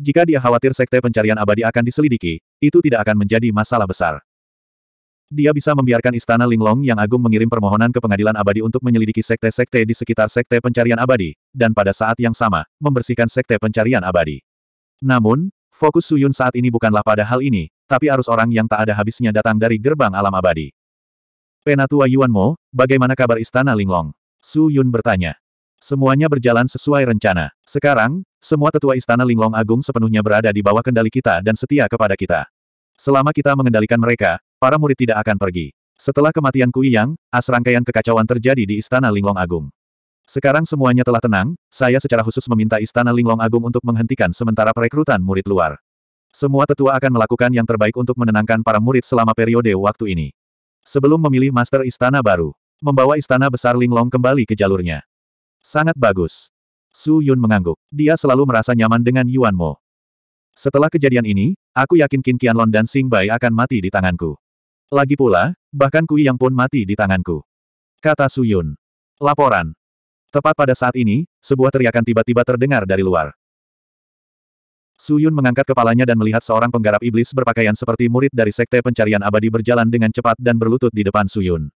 Jika dia khawatir sekte pencarian abadi akan diselidiki, itu tidak akan menjadi masalah besar. Dia bisa membiarkan istana Linglong yang agung mengirim permohonan ke pengadilan abadi untuk menyelidiki sekte-sekte di sekitar sekte pencarian abadi, dan pada saat yang sama, membersihkan sekte pencarian abadi. Namun, fokus Suyun saat ini bukanlah pada hal ini, tapi arus orang yang tak ada habisnya datang dari gerbang alam abadi. Penatua Yuanmo, bagaimana kabar istana Linglong? Su Yun bertanya. Semuanya berjalan sesuai rencana. Sekarang, semua tetua istana Linglong Agung sepenuhnya berada di bawah kendali kita dan setia kepada kita. Selama kita mengendalikan mereka, para murid tidak akan pergi. Setelah kematian Kui Yang, as kekacauan terjadi di istana Linglong Agung. Sekarang semuanya telah tenang, saya secara khusus meminta istana Linglong Agung untuk menghentikan sementara perekrutan murid luar. Semua tetua akan melakukan yang terbaik untuk menenangkan para murid selama periode waktu ini. Sebelum memilih master istana baru, membawa istana besar Linglong kembali ke jalurnya. Sangat bagus. Su Yun mengangguk. Dia selalu merasa nyaman dengan Yuan Mo. Setelah kejadian ini, aku yakin Qin Qianlon dan Xing Bai akan mati di tanganku. Lagi pula, bahkan Kui yang pun mati di tanganku. Kata Su Yun. Laporan. Tepat pada saat ini, sebuah teriakan tiba-tiba terdengar dari luar. Su Yun mengangkat kepalanya dan melihat seorang penggarap iblis berpakaian seperti murid dari Sekte Pencarian Abadi berjalan dengan cepat dan berlutut di depan Su Yun.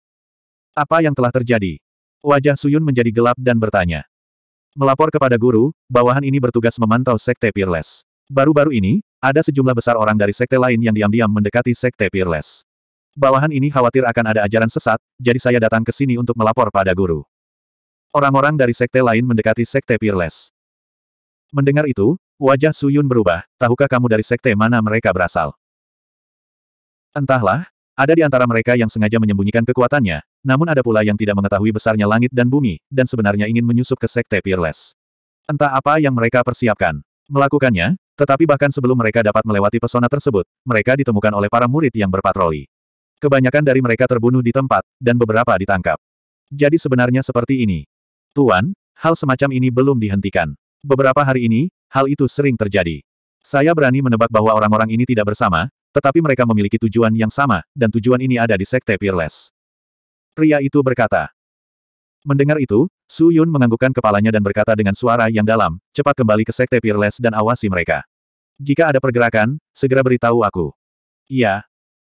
Apa yang telah terjadi? Wajah Su Yun menjadi gelap dan bertanya. Melapor kepada guru, bawahan ini bertugas memantau Sekte Peerless. Baru-baru ini, ada sejumlah besar orang dari sekte lain yang diam-diam mendekati Sekte Peerless. Bawahan ini khawatir akan ada ajaran sesat, jadi saya datang ke sini untuk melapor pada guru. Orang-orang dari sekte lain mendekati Sekte Peerless. Mendengar itu, wajah Suyun berubah, tahukah kamu dari sekte mana mereka berasal? Entahlah, ada di antara mereka yang sengaja menyembunyikan kekuatannya, namun ada pula yang tidak mengetahui besarnya langit dan bumi, dan sebenarnya ingin menyusup ke Sekte Peerless. Entah apa yang mereka persiapkan. Melakukannya, tetapi bahkan sebelum mereka dapat melewati pesona tersebut, mereka ditemukan oleh para murid yang berpatroli. Kebanyakan dari mereka terbunuh di tempat, dan beberapa ditangkap. Jadi sebenarnya seperti ini. Tuan, hal semacam ini belum dihentikan. Beberapa hari ini, hal itu sering terjadi. Saya berani menebak bahwa orang-orang ini tidak bersama, tetapi mereka memiliki tujuan yang sama, dan tujuan ini ada di Sekte Peerless pria itu berkata. Mendengar itu, Su Yun menganggukkan kepalanya dan berkata dengan suara yang dalam, cepat kembali ke Sekte Peerless dan awasi mereka. Jika ada pergerakan, segera beritahu aku. Iya.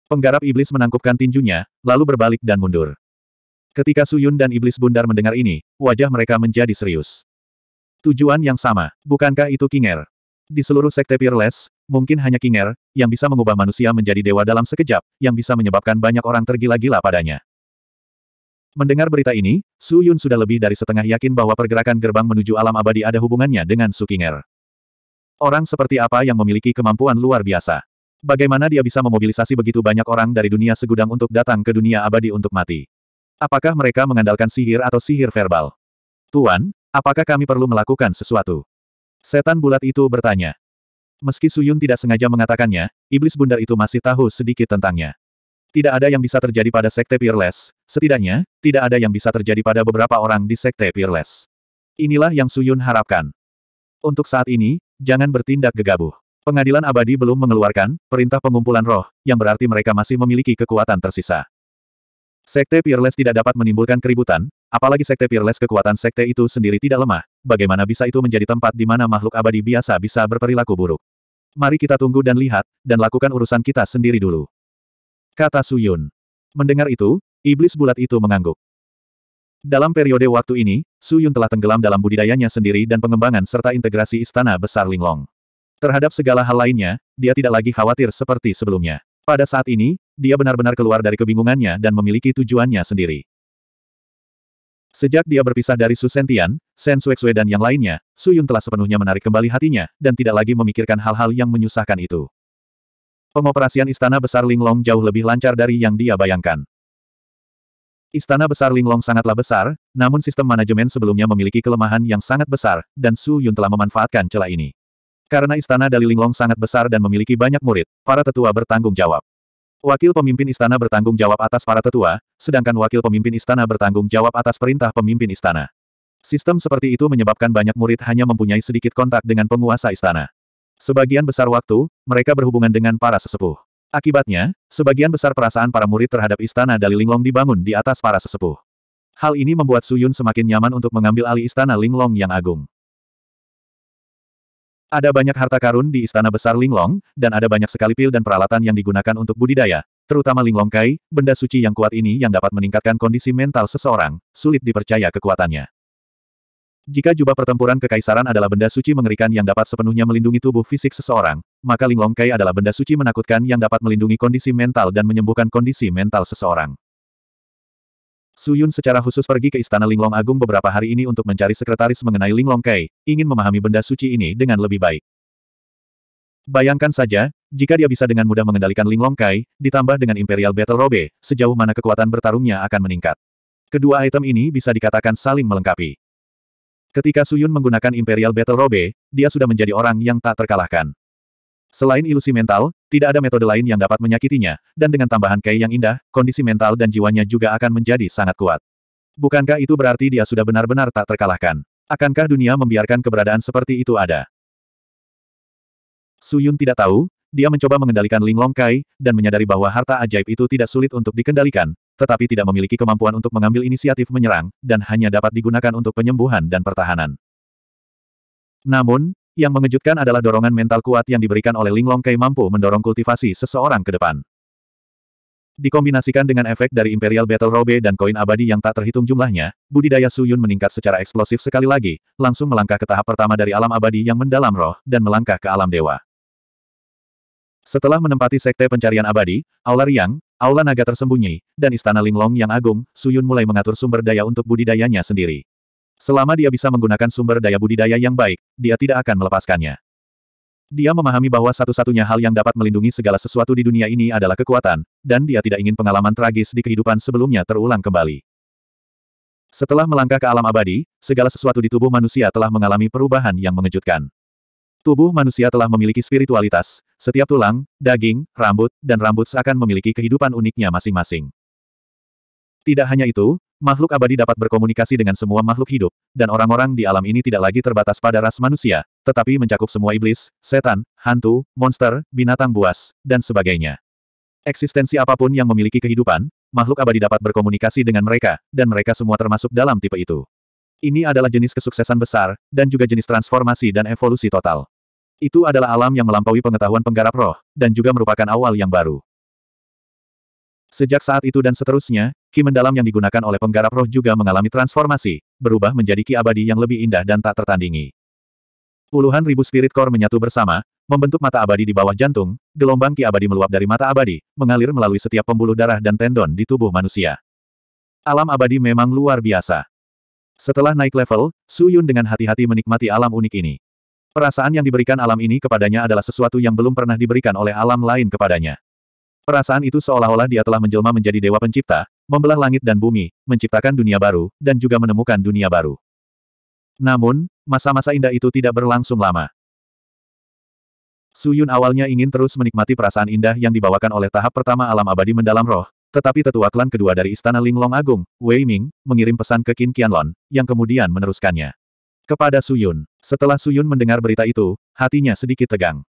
Penggarap iblis menangkupkan tinjunya, lalu berbalik dan mundur. Ketika Su Yun dan iblis bundar mendengar ini, wajah mereka menjadi serius. Tujuan yang sama, bukankah itu Kinger? Di seluruh sekte Peerless, mungkin hanya Kinger, yang bisa mengubah manusia menjadi dewa dalam sekejap, yang bisa menyebabkan banyak orang tergila-gila padanya. Mendengar berita ini, Su Yun sudah lebih dari setengah yakin bahwa pergerakan gerbang menuju alam abadi ada hubungannya dengan Su Kinger. Orang seperti apa yang memiliki kemampuan luar biasa? Bagaimana dia bisa memobilisasi begitu banyak orang dari dunia segudang untuk datang ke dunia abadi untuk mati? Apakah mereka mengandalkan sihir atau sihir verbal? Tuan, apakah kami perlu melakukan sesuatu? Setan bulat itu bertanya. Meski Suyun tidak sengaja mengatakannya, iblis bundar itu masih tahu sedikit tentangnya. Tidak ada yang bisa terjadi pada Sekte Peerless, setidaknya, tidak ada yang bisa terjadi pada beberapa orang di Sekte Peerless. Inilah yang Suyun harapkan. Untuk saat ini, jangan bertindak gegabah. Pengadilan abadi belum mengeluarkan perintah pengumpulan roh, yang berarti mereka masih memiliki kekuatan tersisa. Sekte Peerless tidak dapat menimbulkan keributan, apalagi Sekte Peerless kekuatan Sekte itu sendiri tidak lemah, bagaimana bisa itu menjadi tempat di mana makhluk abadi biasa bisa berperilaku buruk. Mari kita tunggu dan lihat, dan lakukan urusan kita sendiri dulu kata Suyun. Mendengar itu, iblis bulat itu mengangguk. Dalam periode waktu ini, Suyun telah tenggelam dalam budidayanya sendiri dan pengembangan serta integrasi istana besar Linglong. Terhadap segala hal lainnya, dia tidak lagi khawatir seperti sebelumnya. Pada saat ini, dia benar-benar keluar dari kebingungannya dan memiliki tujuannya sendiri. Sejak dia berpisah dari Su Sentian, Sen Suexue dan yang lainnya, Suyun telah sepenuhnya menarik kembali hatinya, dan tidak lagi memikirkan hal-hal yang menyusahkan itu. Pengoperasian Istana Besar Linglong jauh lebih lancar dari yang dia bayangkan. Istana Besar Linglong sangatlah besar, namun sistem manajemen sebelumnya memiliki kelemahan yang sangat besar, dan Su Yun telah memanfaatkan celah ini. Karena Istana Dali Linglong sangat besar dan memiliki banyak murid, para tetua bertanggung jawab. Wakil pemimpin istana bertanggung jawab atas para tetua, sedangkan wakil pemimpin istana bertanggung jawab atas perintah pemimpin istana. Sistem seperti itu menyebabkan banyak murid hanya mempunyai sedikit kontak dengan penguasa istana. Sebagian besar waktu, mereka berhubungan dengan para sesepuh. Akibatnya, sebagian besar perasaan para murid terhadap istana Dali Linglong dibangun di atas para sesepuh. Hal ini membuat Suyun semakin nyaman untuk mengambil alih istana Linglong yang agung. Ada banyak harta karun di istana besar Linglong, dan ada banyak sekali pil dan peralatan yang digunakan untuk budidaya, terutama Linglong Kai, benda suci yang kuat ini yang dapat meningkatkan kondisi mental seseorang, sulit dipercaya kekuatannya. Jika jubah pertempuran kekaisaran adalah benda suci mengerikan yang dapat sepenuhnya melindungi tubuh fisik seseorang, maka Linglong Kai adalah benda suci menakutkan yang dapat melindungi kondisi mental dan menyembuhkan kondisi mental seseorang. Su Yun secara khusus pergi ke Istana Linglong Agung beberapa hari ini untuk mencari sekretaris mengenai Linglong Kai, ingin memahami benda suci ini dengan lebih baik. Bayangkan saja, jika dia bisa dengan mudah mengendalikan Linglong Kai, ditambah dengan Imperial Battle Robe, sejauh mana kekuatan bertarungnya akan meningkat. Kedua item ini bisa dikatakan saling melengkapi. Ketika Suyun menggunakan Imperial Battle Robe, dia sudah menjadi orang yang tak terkalahkan. Selain ilusi mental, tidak ada metode lain yang dapat menyakitinya, dan dengan tambahan Kei yang indah, kondisi mental dan jiwanya juga akan menjadi sangat kuat. Bukankah itu berarti dia sudah benar-benar tak terkalahkan? Akankah dunia membiarkan keberadaan seperti itu ada? Suyun tidak tahu, dia mencoba mengendalikan Linglong Kai, dan menyadari bahwa harta ajaib itu tidak sulit untuk dikendalikan, tetapi tidak memiliki kemampuan untuk mengambil inisiatif menyerang, dan hanya dapat digunakan untuk penyembuhan dan pertahanan. Namun, yang mengejutkan adalah dorongan mental kuat yang diberikan oleh Linglong Kei mampu mendorong kultivasi seseorang ke depan. Dikombinasikan dengan efek dari Imperial Battle Robe dan koin abadi yang tak terhitung jumlahnya, budidaya Suyun meningkat secara eksplosif sekali lagi, langsung melangkah ke tahap pertama dari alam abadi yang mendalam roh, dan melangkah ke alam dewa. Setelah menempati sekte pencarian abadi, Aula Riang, Aula naga tersembunyi, dan istana Linglong yang agung, Suyun mulai mengatur sumber daya untuk budidayanya sendiri. Selama dia bisa menggunakan sumber daya budidaya yang baik, dia tidak akan melepaskannya. Dia memahami bahwa satu-satunya hal yang dapat melindungi segala sesuatu di dunia ini adalah kekuatan, dan dia tidak ingin pengalaman tragis di kehidupan sebelumnya terulang kembali. Setelah melangkah ke alam abadi, segala sesuatu di tubuh manusia telah mengalami perubahan yang mengejutkan. Tubuh manusia telah memiliki spiritualitas, setiap tulang, daging, rambut, dan rambut seakan memiliki kehidupan uniknya masing-masing. Tidak hanya itu, makhluk abadi dapat berkomunikasi dengan semua makhluk hidup, dan orang-orang di alam ini tidak lagi terbatas pada ras manusia, tetapi mencakup semua iblis, setan, hantu, monster, binatang buas, dan sebagainya. Eksistensi apapun yang memiliki kehidupan, makhluk abadi dapat berkomunikasi dengan mereka, dan mereka semua termasuk dalam tipe itu. Ini adalah jenis kesuksesan besar, dan juga jenis transformasi dan evolusi total. Itu adalah alam yang melampaui pengetahuan penggarap roh, dan juga merupakan awal yang baru. Sejak saat itu dan seterusnya, ki mendalam yang digunakan oleh penggarap roh juga mengalami transformasi, berubah menjadi ki abadi yang lebih indah dan tak tertandingi. Puluhan ribu spirit core menyatu bersama, membentuk mata abadi di bawah jantung, gelombang ki abadi meluap dari mata abadi, mengalir melalui setiap pembuluh darah dan tendon di tubuh manusia. Alam abadi memang luar biasa. Setelah naik level, Su Yun dengan hati-hati menikmati alam unik ini. Perasaan yang diberikan alam ini kepadanya adalah sesuatu yang belum pernah diberikan oleh alam lain kepadanya. Perasaan itu seolah-olah dia telah menjelma menjadi dewa pencipta, membelah langit dan bumi, menciptakan dunia baru, dan juga menemukan dunia baru. Namun, masa-masa indah itu tidak berlangsung lama. Suyun awalnya ingin terus menikmati perasaan indah yang dibawakan oleh tahap pertama alam abadi mendalam roh, tetapi tetua klan kedua dari Istana Linglong Agung, Wei Ming, mengirim pesan ke Qin Qianlon, yang kemudian meneruskannya kepada Suyun. Setelah Suyun mendengar berita itu, hatinya sedikit tegang.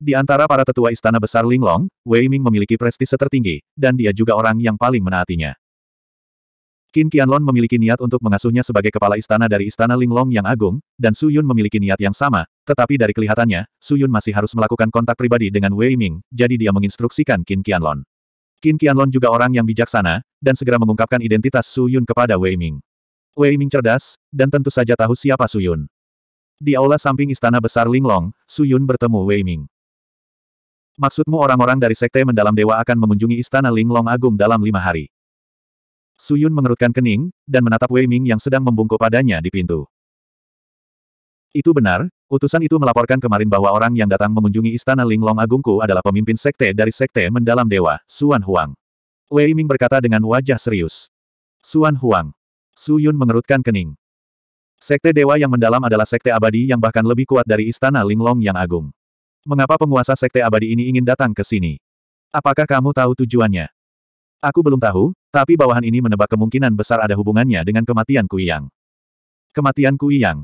Di antara para tetua istana besar Linglong, Wei Ming memiliki prestise tertinggi, dan dia juga orang yang paling menaatinya. Qin Qianlong memiliki niat untuk mengasuhnya sebagai kepala istana dari istana Linglong yang agung, dan Suyun memiliki niat yang sama, tetapi dari kelihatannya, Suyun masih harus melakukan kontak pribadi dengan Wei Ming, jadi dia menginstruksikan Qin Qianlong. Qin Qianlong juga orang yang bijaksana, dan segera mengungkapkan identitas Suyun kepada Wei Ming. Wei Ming cerdas, dan tentu saja tahu siapa Suyun. Di aula samping istana besar Linglong, Suyun bertemu Wei Ming. Maksudmu orang-orang dari sekte mendalam dewa akan mengunjungi istana Linglong Agung dalam lima hari. Suyun mengerutkan kening, dan menatap Wei Ming yang sedang membungkuk padanya di pintu. Itu benar, utusan itu melaporkan kemarin bahwa orang yang datang mengunjungi istana Linglong Agungku adalah pemimpin sekte dari sekte mendalam dewa, Suan Huang. Wei Ming berkata dengan wajah serius. Suan Huang, Su Yun mengerutkan kening. Sekte dewa yang mendalam adalah sekte abadi yang bahkan lebih kuat dari istana Linglong yang agung. Mengapa penguasa sekte abadi ini ingin datang ke sini? Apakah kamu tahu tujuannya? Aku belum tahu, tapi bawahan ini menebak kemungkinan besar ada hubungannya dengan kematian Kuiyang. Kematian Kuiyang.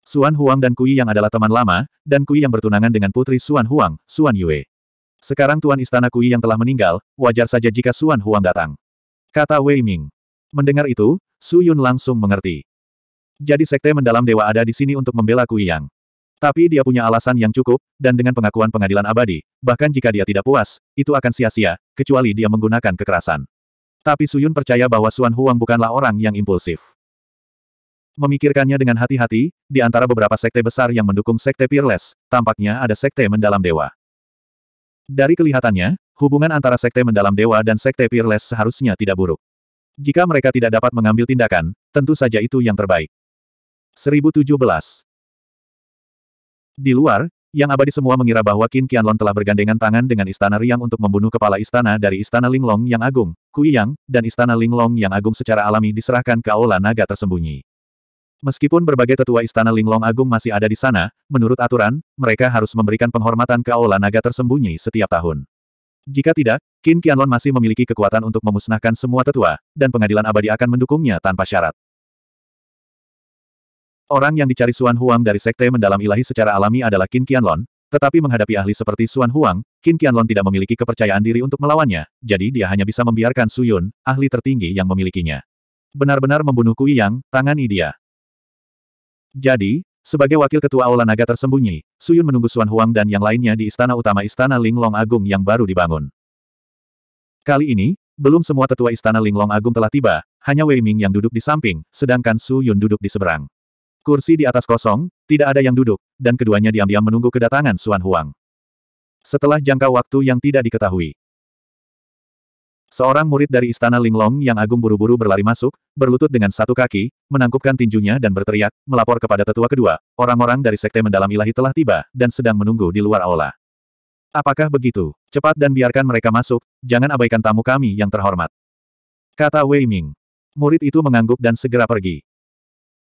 Suan Huang dan Kui Yang adalah teman lama, dan Kui Yang bertunangan dengan putri Suan Huang, Suan Yue. Sekarang Tuan Istana Kui Yang telah meninggal, wajar saja jika Suan Huang datang. Kata Wei Ming. Mendengar itu, Su Yun langsung mengerti. Jadi sekte mendalam dewa ada di sini untuk membela Kui Yang. Tapi dia punya alasan yang cukup, dan dengan pengakuan pengadilan abadi, bahkan jika dia tidak puas, itu akan sia-sia, kecuali dia menggunakan kekerasan. Tapi Su Yun percaya bahwa Suan Huang bukanlah orang yang impulsif. Memikirkannya dengan hati-hati, di antara beberapa sekte besar yang mendukung sekte Peerless, tampaknya ada sekte mendalam dewa. Dari kelihatannya, hubungan antara sekte mendalam dewa dan sekte Peerless seharusnya tidak buruk. Jika mereka tidak dapat mengambil tindakan, tentu saja itu yang terbaik. 1017. Di luar, yang abadi semua mengira bahwa Qin Qianlong telah bergandengan tangan dengan Istana Riang untuk membunuh kepala istana dari Istana Linglong yang agung, Kui dan Istana Linglong yang agung secara alami diserahkan ke Aula Naga tersembunyi. Meskipun berbagai tetua Istana Linglong agung masih ada di sana, menurut aturan, mereka harus memberikan penghormatan ke Aula Naga tersembunyi setiap tahun. Jika tidak, Qin Qianlon masih memiliki kekuatan untuk memusnahkan semua tetua, dan pengadilan abadi akan mendukungnya tanpa syarat. Orang yang dicari Xuan Huang dari Sekte Mendalam Ilahi secara alami adalah Qin Qianlon, tetapi menghadapi ahli seperti Xuan Huang, Qin Qianlon tidak memiliki kepercayaan diri untuk melawannya, jadi dia hanya bisa membiarkan Su Yun, ahli tertinggi yang memilikinya. Benar-benar membunuh Kui Yang, tangani dia. Jadi, sebagai wakil ketua Aula Naga tersembunyi, Suyun menunggu Suan Huang dan yang lainnya di istana utama Istana Linglong Agung yang baru dibangun. Kali ini, belum semua tetua Istana Linglong Agung telah tiba, hanya Wei Ming yang duduk di samping, sedangkan Su Yun duduk di seberang. Kursi di atas kosong, tidak ada yang duduk, dan keduanya diam-diam menunggu kedatangan Suan Huang. Setelah jangka waktu yang tidak diketahui, Seorang murid dari istana Linglong yang agung buru-buru berlari masuk, berlutut dengan satu kaki, menangkupkan tinjunya dan berteriak, melapor kepada tetua kedua, orang-orang dari sekte mendalam ilahi telah tiba, dan sedang menunggu di luar aula. Apakah begitu? Cepat dan biarkan mereka masuk, jangan abaikan tamu kami yang terhormat. Kata Wei Ming. Murid itu mengangguk dan segera pergi.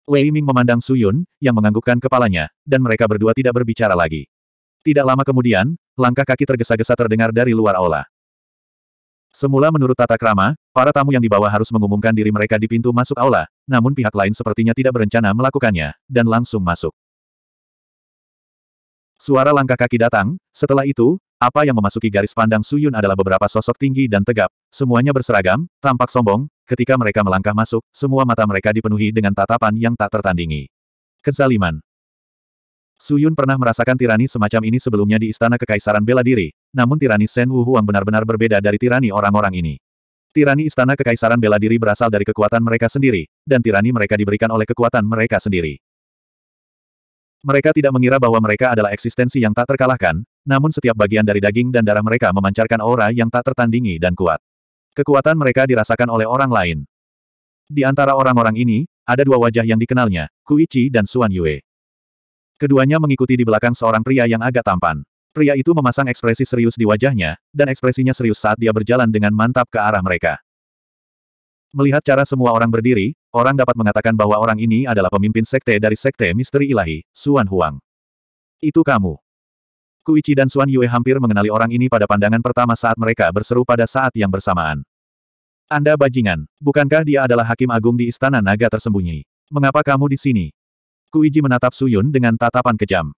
Wei Ming memandang Su Yun yang menganggukkan kepalanya, dan mereka berdua tidak berbicara lagi. Tidak lama kemudian, langkah kaki tergesa-gesa terdengar dari luar aula. Semula menurut tata krama, para tamu yang dibawa harus mengumumkan diri mereka di pintu masuk aula, namun pihak lain sepertinya tidak berencana melakukannya, dan langsung masuk. Suara langkah kaki datang, setelah itu, apa yang memasuki garis pandang Suyun adalah beberapa sosok tinggi dan tegap, semuanya berseragam, tampak sombong, ketika mereka melangkah masuk, semua mata mereka dipenuhi dengan tatapan yang tak tertandingi. Kezaliman. Suyun pernah merasakan tirani semacam ini sebelumnya di Istana Kekaisaran Bela Diri, namun tirani Shen Wu Huang benar-benar berbeda dari tirani orang-orang ini. Tirani Istana Kekaisaran Bela Diri berasal dari kekuatan mereka sendiri, dan tirani mereka diberikan oleh kekuatan mereka sendiri. Mereka tidak mengira bahwa mereka adalah eksistensi yang tak terkalahkan, namun setiap bagian dari daging dan darah mereka memancarkan aura yang tak tertandingi dan kuat. Kekuatan mereka dirasakan oleh orang lain. Di antara orang-orang ini, ada dua wajah yang dikenalnya, Kuichi dan Suan Yue. Keduanya mengikuti di belakang seorang pria yang agak tampan. Pria itu memasang ekspresi serius di wajahnya, dan ekspresinya serius saat dia berjalan dengan mantap ke arah mereka. Melihat cara semua orang berdiri, orang dapat mengatakan bahwa orang ini adalah pemimpin sekte dari sekte misteri ilahi, Suan Huang. Itu kamu. Kuichi dan Suan Yue hampir mengenali orang ini pada pandangan pertama saat mereka berseru pada saat yang bersamaan. Anda bajingan, bukankah dia adalah hakim agung di istana naga tersembunyi? Mengapa kamu di sini? Kuiji menatap Suyun dengan tatapan kejam.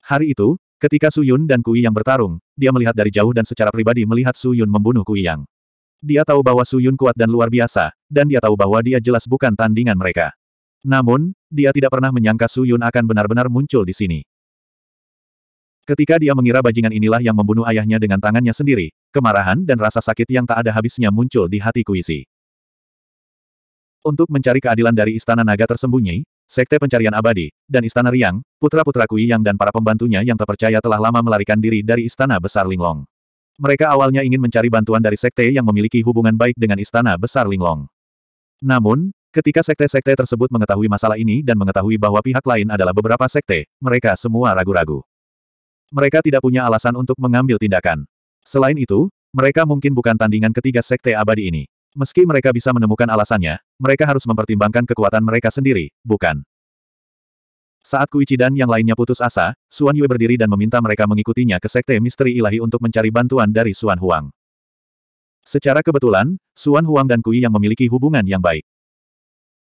Hari itu, ketika Suyun dan Kui yang bertarung, dia melihat dari jauh dan secara pribadi melihat Suyun membunuh Kui yang. Dia tahu bahwa Suyun kuat dan luar biasa, dan dia tahu bahwa dia jelas bukan tandingan mereka. Namun, dia tidak pernah menyangka Suyun akan benar-benar muncul di sini. Ketika dia mengira bajingan inilah yang membunuh ayahnya dengan tangannya sendiri, kemarahan dan rasa sakit yang tak ada habisnya muncul di hati Kuisi. Untuk mencari keadilan dari istana naga tersembunyi, Sekte Pencarian Abadi, dan Istana Riang, putra-putra Kui Yang dan para pembantunya yang terpercaya telah lama melarikan diri dari Istana Besar Linglong. Mereka awalnya ingin mencari bantuan dari sekte yang memiliki hubungan baik dengan Istana Besar Linglong. Namun, ketika sekte-sekte tersebut mengetahui masalah ini dan mengetahui bahwa pihak lain adalah beberapa sekte, mereka semua ragu-ragu. Mereka tidak punya alasan untuk mengambil tindakan. Selain itu, mereka mungkin bukan tandingan ketiga sekte abadi ini. Meski mereka bisa menemukan alasannya, mereka harus mempertimbangkan kekuatan mereka sendiri, bukan? Saat Kuichi dan yang lainnya putus asa, Suan Yue berdiri dan meminta mereka mengikutinya ke Sekte Misteri Ilahi untuk mencari bantuan dari Suan Huang. Secara kebetulan, Suan Huang dan Kui yang memiliki hubungan yang baik.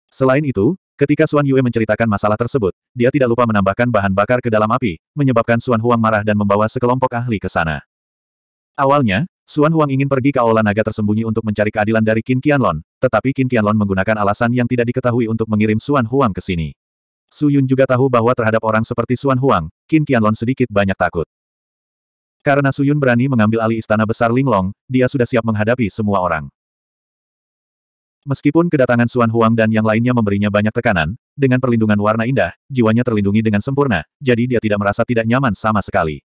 Selain itu, ketika Suan Yue menceritakan masalah tersebut, dia tidak lupa menambahkan bahan bakar ke dalam api, menyebabkan Suan Huang marah dan membawa sekelompok ahli ke sana. Awalnya, Suan Huang ingin pergi ke Aula Naga tersembunyi untuk mencari keadilan dari Qin Qianlong, tetapi Qin Qianlong menggunakan alasan yang tidak diketahui untuk mengirim Suan Huang ke sini. Su Yun juga tahu bahwa terhadap orang seperti Suan Huang, Qin Qianlong sedikit banyak takut. Karena Su Yun berani mengambil alih istana besar Linglong, dia sudah siap menghadapi semua orang. Meskipun kedatangan Suan Huang dan yang lainnya memberinya banyak tekanan, dengan perlindungan warna indah, jiwanya terlindungi dengan sempurna, jadi dia tidak merasa tidak nyaman sama sekali.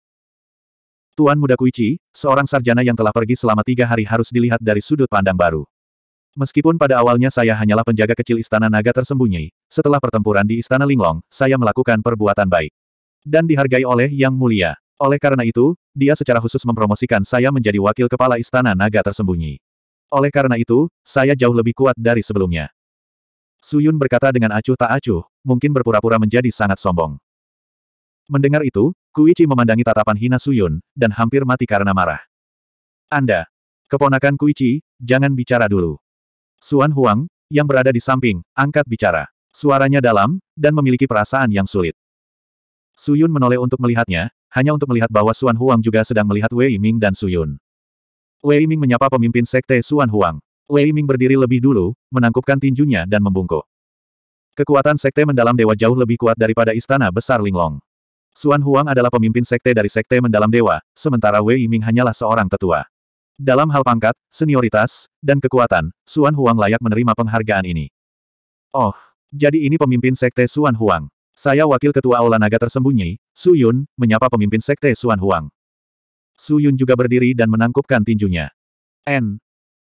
Tuan Muda Kuichi, seorang sarjana yang telah pergi selama tiga hari harus dilihat dari sudut pandang baru. Meskipun pada awalnya saya hanyalah penjaga kecil istana naga tersembunyi, setelah pertempuran di istana Linglong, saya melakukan perbuatan baik. Dan dihargai oleh Yang Mulia. Oleh karena itu, dia secara khusus mempromosikan saya menjadi wakil kepala istana naga tersembunyi. Oleh karena itu, saya jauh lebih kuat dari sebelumnya. Suyun berkata dengan acuh tak acuh, mungkin berpura-pura menjadi sangat sombong. Mendengar itu, Kuichi memandangi tatapan Hina Suyun, dan hampir mati karena marah. Anda, keponakan Kuichi, jangan bicara dulu. Suan Huang, yang berada di samping, angkat bicara. Suaranya dalam, dan memiliki perasaan yang sulit. Suyun menoleh untuk melihatnya, hanya untuk melihat bahwa Suan Huang juga sedang melihat Wei Ming dan Suyun. Wei Ming menyapa pemimpin sekte Suan Huang. Wei Ming berdiri lebih dulu, menangkupkan tinjunya dan membungkuk. Kekuatan sekte mendalam dewa jauh lebih kuat daripada istana besar Linglong. Suan Huang adalah pemimpin sekte dari sekte mendalam dewa, sementara Wei Ming hanyalah seorang tetua. Dalam hal pangkat, senioritas, dan kekuatan, Suan Huang layak menerima penghargaan ini. Oh, jadi ini pemimpin sekte Suan Huang. Saya wakil ketua Aula Naga tersembunyi, Su Yun, menyapa pemimpin sekte Suan Huang. Su Yun juga berdiri dan menangkupkan tinjunya. N.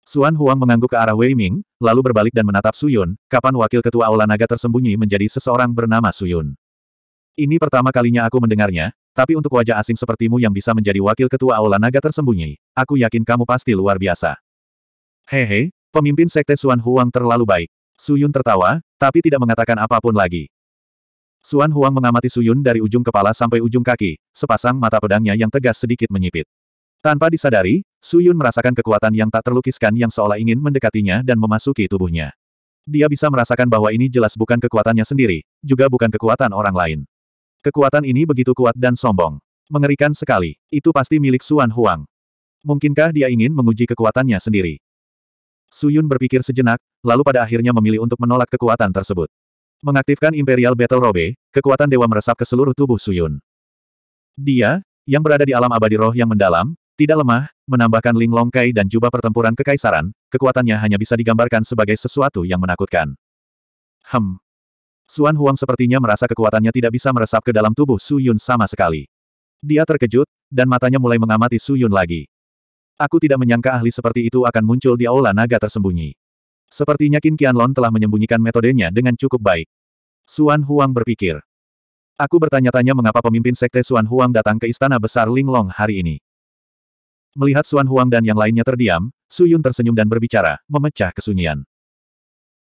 Suan Huang mengangguk ke arah Wei Ming, lalu berbalik dan menatap Su Yun, kapan wakil ketua Aula Naga tersembunyi menjadi seseorang bernama Su Yun. Ini pertama kalinya aku mendengarnya, tapi untuk wajah asing sepertimu yang bisa menjadi wakil ketua Aula Naga tersembunyi, aku yakin kamu pasti luar biasa. Hehe, pemimpin sekte Suan Huang terlalu baik. Suyun tertawa, tapi tidak mengatakan apapun lagi. Suan Huang mengamati Suyun dari ujung kepala sampai ujung kaki, sepasang mata pedangnya yang tegas sedikit menyipit. Tanpa disadari, Suyun merasakan kekuatan yang tak terlukiskan yang seolah ingin mendekatinya dan memasuki tubuhnya. Dia bisa merasakan bahwa ini jelas bukan kekuatannya sendiri, juga bukan kekuatan orang lain. Kekuatan ini begitu kuat dan sombong. Mengerikan sekali. Itu pasti milik Suan Huang. Mungkinkah dia ingin menguji kekuatannya sendiri? Suyun berpikir sejenak, lalu pada akhirnya memilih untuk menolak kekuatan tersebut. Mengaktifkan Imperial Battle Robe, kekuatan dewa meresap ke seluruh tubuh Suyun. Dia, yang berada di alam abadi roh yang mendalam, tidak lemah, menambahkan Ling Longkai dan jubah pertempuran kekaisaran, kekuatannya hanya bisa digambarkan sebagai sesuatu yang menakutkan. Hem, Suan Huang sepertinya merasa kekuatannya tidak bisa meresap ke dalam tubuh Su Yun sama sekali. Dia terkejut, dan matanya mulai mengamati Su Yun lagi. Aku tidak menyangka ahli seperti itu akan muncul di aula naga tersembunyi. Sepertinya Qin Qianlon telah menyembunyikan metodenya dengan cukup baik. Suan Huang berpikir. Aku bertanya-tanya mengapa pemimpin sekte Suan Huang datang ke istana besar Linglong hari ini. Melihat Suan Huang dan yang lainnya terdiam, Su Yun tersenyum dan berbicara, memecah kesunyian.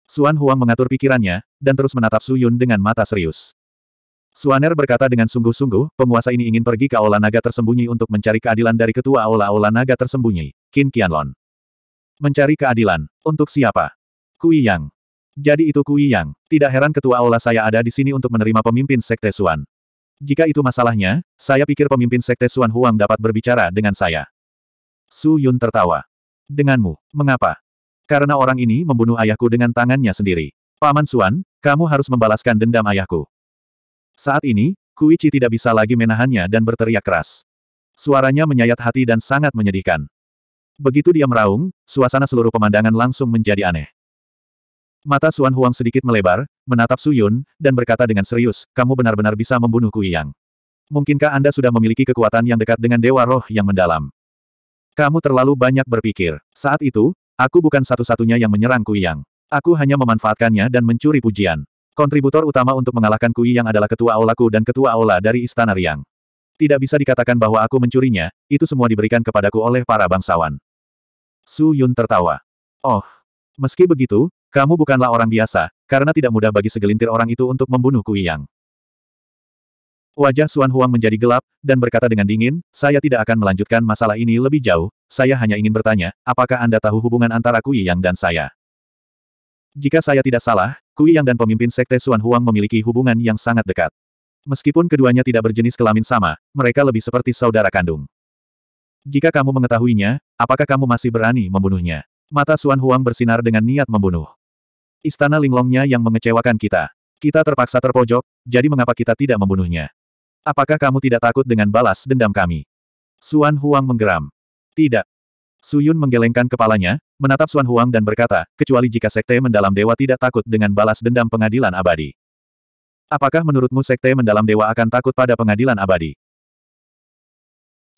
Suan Huang mengatur pikirannya, dan terus menatap Su Yun dengan mata serius. Suaner berkata dengan sungguh-sungguh, penguasa ini ingin pergi ke Aula Naga tersembunyi untuk mencari keadilan dari ketua Aula-Aula Naga tersembunyi, Qin Qianlon. Mencari keadilan. Untuk siapa? Kui Yang. Jadi itu Kui Yang. Tidak heran ketua Aula saya ada di sini untuk menerima pemimpin Sekte Suan. Jika itu masalahnya, saya pikir pemimpin Sekte Suan Huang dapat berbicara dengan saya. Su Yun tertawa. Denganmu, mengapa? Karena orang ini membunuh ayahku dengan tangannya sendiri. Paman Suan, kamu harus membalaskan dendam ayahku. Saat ini, Kuichi tidak bisa lagi menahannya dan berteriak keras. Suaranya menyayat hati dan sangat menyedihkan. Begitu dia meraung, suasana seluruh pemandangan langsung menjadi aneh. Mata Suan Huang sedikit melebar, menatap Su Yun, dan berkata dengan serius, kamu benar-benar bisa membunuh Kui Yang. Mungkinkah Anda sudah memiliki kekuatan yang dekat dengan Dewa Roh yang mendalam? Kamu terlalu banyak berpikir. Saat itu, Aku bukan satu-satunya yang menyerang Kui Yang. Aku hanya memanfaatkannya dan mencuri pujian. Kontributor utama untuk mengalahkan Kui Yang adalah ketua aulaku dan ketua aula dari Istana Riang. Tidak bisa dikatakan bahwa aku mencurinya, itu semua diberikan kepadaku oleh para bangsawan. Su Yun tertawa. Oh, meski begitu, kamu bukanlah orang biasa, karena tidak mudah bagi segelintir orang itu untuk membunuh Kui Yang. Wajah Suan Huang menjadi gelap, dan berkata dengan dingin, saya tidak akan melanjutkan masalah ini lebih jauh, saya hanya ingin bertanya, apakah Anda tahu hubungan antara Kui Yang dan saya? Jika saya tidak salah, Kui Yang dan pemimpin Sekte Suan Huang memiliki hubungan yang sangat dekat. Meskipun keduanya tidak berjenis kelamin sama, mereka lebih seperti saudara kandung. Jika kamu mengetahuinya, apakah kamu masih berani membunuhnya? Mata Suan Huang bersinar dengan niat membunuh. Istana Linglongnya yang mengecewakan kita. Kita terpaksa terpojok, jadi mengapa kita tidak membunuhnya? Apakah kamu tidak takut dengan balas dendam kami? Suan Huang menggeram. Tidak. Suyun menggelengkan kepalanya, menatap Suan Huang dan berkata, kecuali jika sekte mendalam dewa tidak takut dengan balas dendam pengadilan abadi. Apakah menurutmu sekte mendalam dewa akan takut pada pengadilan abadi?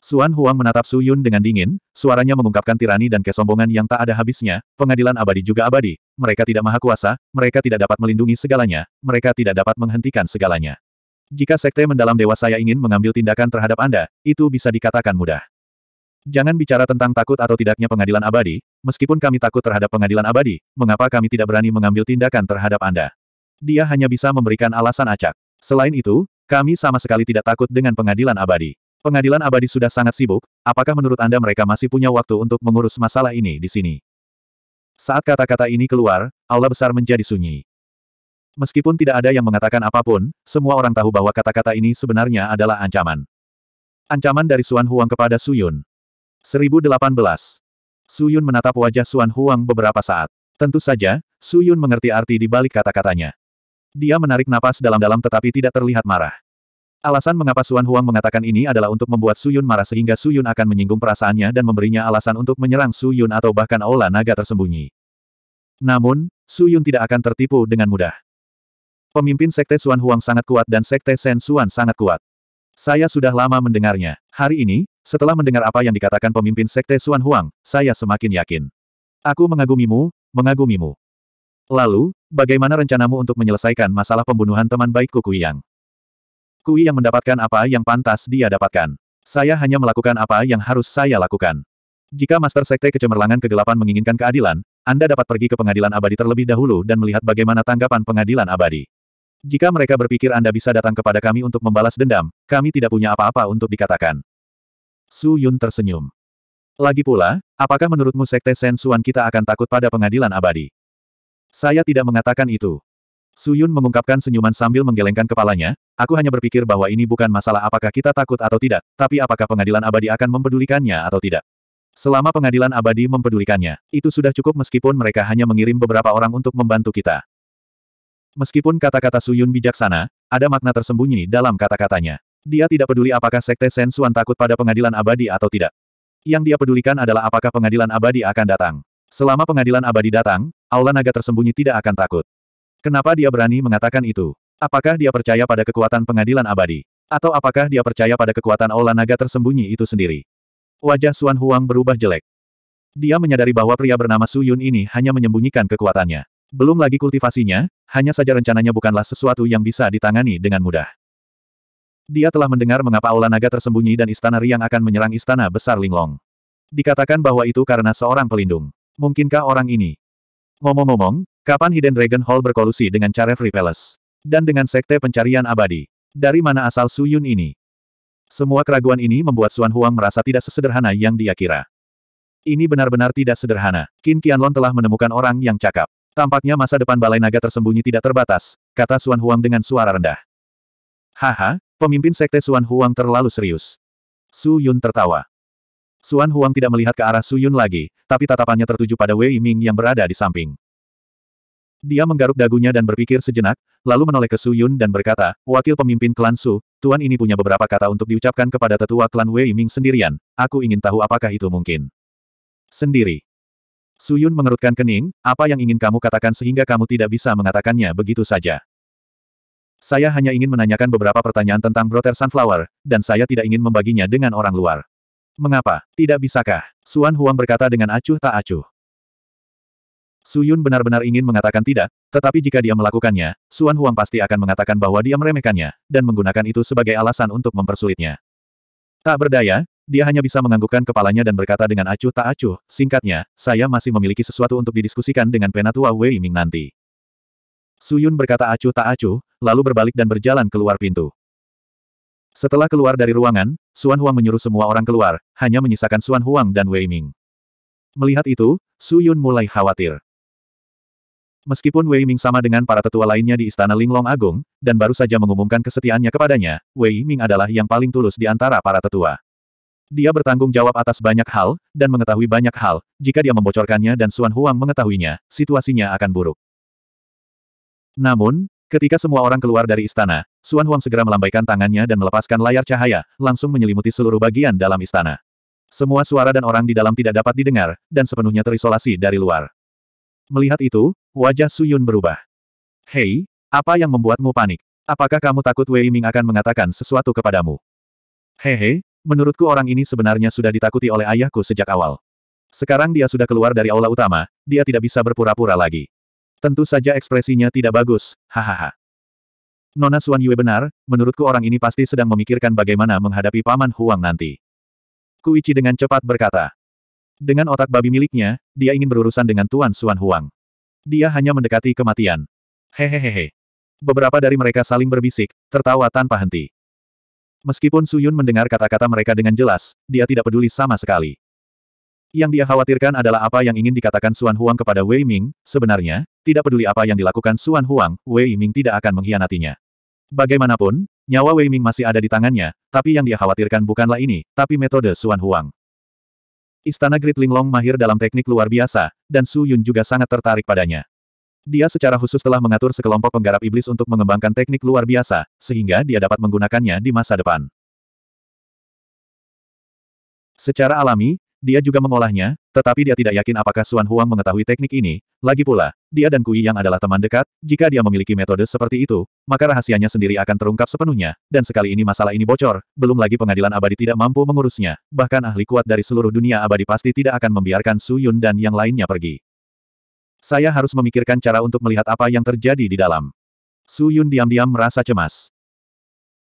Suan Huang menatap Suyun dengan dingin, suaranya mengungkapkan tirani dan kesombongan yang tak ada habisnya, pengadilan abadi juga abadi, mereka tidak maha kuasa, mereka tidak dapat melindungi segalanya, mereka tidak dapat menghentikan segalanya. Jika sekte mendalam dewa saya ingin mengambil tindakan terhadap Anda, itu bisa dikatakan mudah. Jangan bicara tentang takut atau tidaknya pengadilan abadi, meskipun kami takut terhadap pengadilan abadi, mengapa kami tidak berani mengambil tindakan terhadap Anda? Dia hanya bisa memberikan alasan acak. Selain itu, kami sama sekali tidak takut dengan pengadilan abadi. Pengadilan abadi sudah sangat sibuk, apakah menurut Anda mereka masih punya waktu untuk mengurus masalah ini di sini? Saat kata-kata ini keluar, Allah besar menjadi sunyi. Meskipun tidak ada yang mengatakan apapun, semua orang tahu bahwa kata-kata ini sebenarnya adalah ancaman. Ancaman dari Suan Huang kepada Su Yun. 1018. Su Yun menatap wajah Suan Huang beberapa saat. Tentu saja, Su Yun mengerti arti di balik kata-katanya. Dia menarik napas dalam-dalam tetapi tidak terlihat marah. Alasan mengapa Suan Huang mengatakan ini adalah untuk membuat Su Yun marah sehingga Su Yun akan menyinggung perasaannya dan memberinya alasan untuk menyerang Su Yun atau bahkan Ola Naga tersembunyi. Namun, Su Yun tidak akan tertipu dengan mudah. Pemimpin Sekte Suan Huang sangat kuat dan Sekte Sen Suan sangat kuat. Saya sudah lama mendengarnya. Hari ini, setelah mendengar apa yang dikatakan pemimpin Sekte Suan Huang, saya semakin yakin. Aku mengagumimu, mengagumimu. Lalu, bagaimana rencanamu untuk menyelesaikan masalah pembunuhan teman baikku Kui Yang? Kui Yang mendapatkan apa yang pantas dia dapatkan. Saya hanya melakukan apa yang harus saya lakukan. Jika Master Sekte Kecemerlangan Kegelapan menginginkan keadilan, Anda dapat pergi ke pengadilan abadi terlebih dahulu dan melihat bagaimana tanggapan pengadilan abadi. Jika mereka berpikir Anda bisa datang kepada kami untuk membalas dendam, kami tidak punya apa-apa untuk dikatakan. Su Yun tersenyum. Lagi pula, apakah menurutmu Sekte Suan kita akan takut pada pengadilan abadi? Saya tidak mengatakan itu. Su Yun mengungkapkan senyuman sambil menggelengkan kepalanya, aku hanya berpikir bahwa ini bukan masalah apakah kita takut atau tidak, tapi apakah pengadilan abadi akan mempedulikannya atau tidak. Selama pengadilan abadi mempedulikannya, itu sudah cukup meskipun mereka hanya mengirim beberapa orang untuk membantu kita. Meskipun kata-kata Suyun bijaksana, ada makna tersembunyi dalam kata-katanya. Dia tidak peduli apakah Sekte Suan takut pada pengadilan abadi atau tidak. Yang dia pedulikan adalah apakah pengadilan abadi akan datang. Selama pengadilan abadi datang, Aula Naga tersembunyi tidak akan takut. Kenapa dia berani mengatakan itu? Apakah dia percaya pada kekuatan pengadilan abadi? Atau apakah dia percaya pada kekuatan Aula Naga tersembunyi itu sendiri? Wajah Suan Huang berubah jelek. Dia menyadari bahwa pria bernama Su Yun ini hanya menyembunyikan kekuatannya. Belum lagi kultivasinya, hanya saja rencananya bukanlah sesuatu yang bisa ditangani dengan mudah. Dia telah mendengar mengapa Aula Naga tersembunyi dan Istana Riang akan menyerang Istana Besar Linglong. Dikatakan bahwa itu karena seorang pelindung. Mungkinkah orang ini? Ngomong-ngomong, kapan Hidden Dragon Hall berkolusi dengan Carefree Palace? Dan dengan Sekte Pencarian Abadi? Dari mana asal Suyun ini? Semua keraguan ini membuat Suan Huang merasa tidak sesederhana yang dia kira. Ini benar-benar tidak sederhana. Qin Qianlong telah menemukan orang yang cakap. Tampaknya masa depan balai naga tersembunyi tidak terbatas, kata Suan Huang dengan suara rendah. Haha, pemimpin sekte Suan Huang terlalu serius. Su Yun tertawa. Suan Huang tidak melihat ke arah Su Yun lagi, tapi tatapannya tertuju pada Wei Ming yang berada di samping. Dia menggaruk dagunya dan berpikir sejenak, lalu menoleh ke Su Yun dan berkata, Wakil pemimpin klan Su, Tuan ini punya beberapa kata untuk diucapkan kepada tetua klan Wei Ming sendirian, aku ingin tahu apakah itu mungkin. Sendiri. Suyun mengerutkan kening, apa yang ingin kamu katakan sehingga kamu tidak bisa mengatakannya begitu saja. Saya hanya ingin menanyakan beberapa pertanyaan tentang Brother Sunflower, dan saya tidak ingin membaginya dengan orang luar. Mengapa? Tidak bisakah? Suan Huang berkata dengan acuh tak acuh. Suyun benar-benar ingin mengatakan tidak, tetapi jika dia melakukannya, Suan Huang pasti akan mengatakan bahwa dia meremehkannya, dan menggunakan itu sebagai alasan untuk mempersulitnya. Tak berdaya, dia hanya bisa menganggukkan kepalanya dan berkata dengan acuh tak acuh, singkatnya, saya masih memiliki sesuatu untuk didiskusikan dengan penatua Wei Ming nanti. Suyun berkata acuh tak acuh, lalu berbalik dan berjalan keluar pintu. Setelah keluar dari ruangan, Suan Huang menyuruh semua orang keluar, hanya menyisakan Suan Huang dan Wei Ming. Melihat itu, Suyun mulai khawatir. Meskipun Wei Ming sama dengan para tetua lainnya di Istana Linglong Agung, dan baru saja mengumumkan kesetiaannya kepadanya, Wei Ming adalah yang paling tulus di antara para tetua. Dia bertanggung jawab atas banyak hal, dan mengetahui banyak hal, jika dia membocorkannya dan Xuan Huang mengetahuinya, situasinya akan buruk. Namun, ketika semua orang keluar dari istana, Xuan Huang segera melambaikan tangannya dan melepaskan layar cahaya, langsung menyelimuti seluruh bagian dalam istana. Semua suara dan orang di dalam tidak dapat didengar, dan sepenuhnya terisolasi dari luar. Melihat itu, wajah Suyun berubah. Hei, apa yang membuatmu panik? Apakah kamu takut Wei Ming akan mengatakan sesuatu kepadamu? Hehe, Menurutku orang ini sebenarnya sudah ditakuti oleh ayahku sejak awal. Sekarang dia sudah keluar dari aula utama, dia tidak bisa berpura-pura lagi. Tentu saja ekspresinya tidak bagus, hahaha. Nona Suan Yue benar, menurutku orang ini pasti sedang memikirkan bagaimana menghadapi Paman Huang nanti. Kuichi dengan cepat berkata. Dengan otak babi miliknya, dia ingin berurusan dengan Tuan Suan Huang. Dia hanya mendekati kematian. Hehehehe. Beberapa dari mereka saling berbisik, tertawa tanpa henti. Meskipun Suyun mendengar kata-kata mereka dengan jelas, dia tidak peduli sama sekali. Yang dia khawatirkan adalah apa yang ingin dikatakan Suan Huang kepada Wei Ming, sebenarnya, tidak peduli apa yang dilakukan Suan Huang, Wei Ming tidak akan mengkhianatinya. Bagaimanapun, nyawa Wei Ming masih ada di tangannya, tapi yang dia khawatirkan bukanlah ini, tapi metode Suan Huang. Istana Great Linglong mahir dalam teknik luar biasa, dan Su Yun juga sangat tertarik padanya. Dia secara khusus telah mengatur sekelompok penggarap iblis untuk mengembangkan teknik luar biasa, sehingga dia dapat menggunakannya di masa depan. Secara alami, dia juga mengolahnya, tetapi dia tidak yakin apakah Suan Huang mengetahui teknik ini. Lagi pula, dia dan Kui yang adalah teman dekat, jika dia memiliki metode seperti itu, maka rahasianya sendiri akan terungkap sepenuhnya, dan sekali ini masalah ini bocor, belum lagi pengadilan abadi tidak mampu mengurusnya, bahkan ahli kuat dari seluruh dunia abadi pasti tidak akan membiarkan Su Yun dan yang lainnya pergi. Saya harus memikirkan cara untuk melihat apa yang terjadi di dalam. Su Yun diam-diam merasa cemas.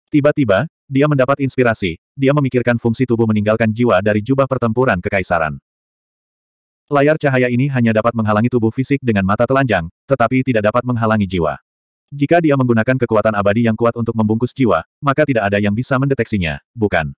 Tiba-tiba, dia mendapat inspirasi. Dia memikirkan fungsi tubuh meninggalkan jiwa dari jubah pertempuran kekaisaran. Layar cahaya ini hanya dapat menghalangi tubuh fisik dengan mata telanjang, tetapi tidak dapat menghalangi jiwa. Jika dia menggunakan kekuatan abadi yang kuat untuk membungkus jiwa, maka tidak ada yang bisa mendeteksinya, bukan?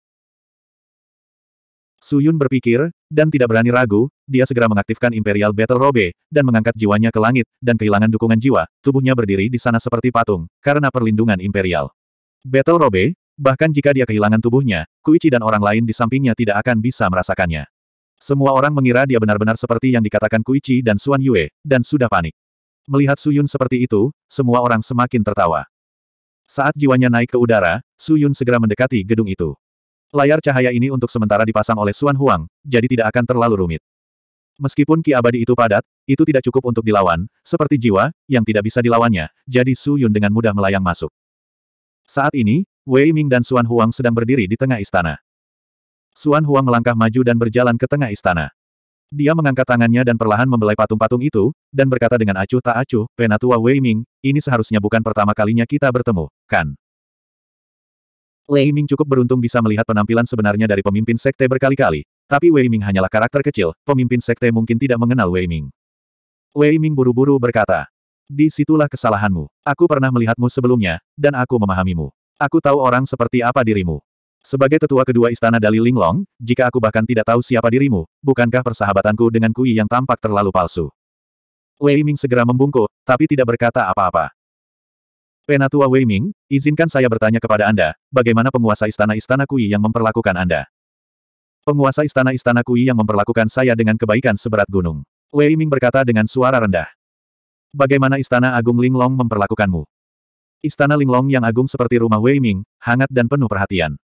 Suyun berpikir, dan tidak berani ragu, dia segera mengaktifkan Imperial Battle Robe, dan mengangkat jiwanya ke langit, dan kehilangan dukungan jiwa, tubuhnya berdiri di sana seperti patung, karena perlindungan Imperial. Battle Robe, bahkan jika dia kehilangan tubuhnya, Kuichi dan orang lain di sampingnya tidak akan bisa merasakannya. Semua orang mengira dia benar-benar seperti yang dikatakan Kuichi dan Suan Yue, dan sudah panik. Melihat Suyun seperti itu, semua orang semakin tertawa. Saat jiwanya naik ke udara, Suyun segera mendekati gedung itu. Layar cahaya ini untuk sementara dipasang oleh Suan Huang, jadi tidak akan terlalu rumit. Meskipun ki abadi itu padat, itu tidak cukup untuk dilawan, seperti jiwa, yang tidak bisa dilawannya, jadi Su Yun dengan mudah melayang masuk. Saat ini, Wei Ming dan Suan Huang sedang berdiri di tengah istana. Suan Huang melangkah maju dan berjalan ke tengah istana. Dia mengangkat tangannya dan perlahan membelai patung-patung itu, dan berkata dengan acuh tak acuh, Penatua Wei Ming, ini seharusnya bukan pertama kalinya kita bertemu, kan? Wei Ming cukup beruntung bisa melihat penampilan sebenarnya dari pemimpin sekte berkali-kali, tapi Wei Ming hanyalah karakter kecil, pemimpin sekte mungkin tidak mengenal Wei Ming. Wei Ming buru-buru berkata, di situlah kesalahanmu. Aku pernah melihatmu sebelumnya, dan aku memahamimu. Aku tahu orang seperti apa dirimu. Sebagai tetua kedua istana Dali Linglong, jika aku bahkan tidak tahu siapa dirimu, bukankah persahabatanku dengan Kui yang tampak terlalu palsu? Wei Ming segera membungkuk, tapi tidak berkata apa-apa. Penatua Wei Ming, izinkan saya bertanya kepada Anda, bagaimana penguasa istana-istana Kui yang memperlakukan Anda? Penguasa istana-istana Kui yang memperlakukan saya dengan kebaikan seberat gunung. Wei Ming berkata dengan suara rendah. Bagaimana istana agung Linglong memperlakukanmu? Istana Linglong yang agung seperti rumah Wei Ming, hangat dan penuh perhatian.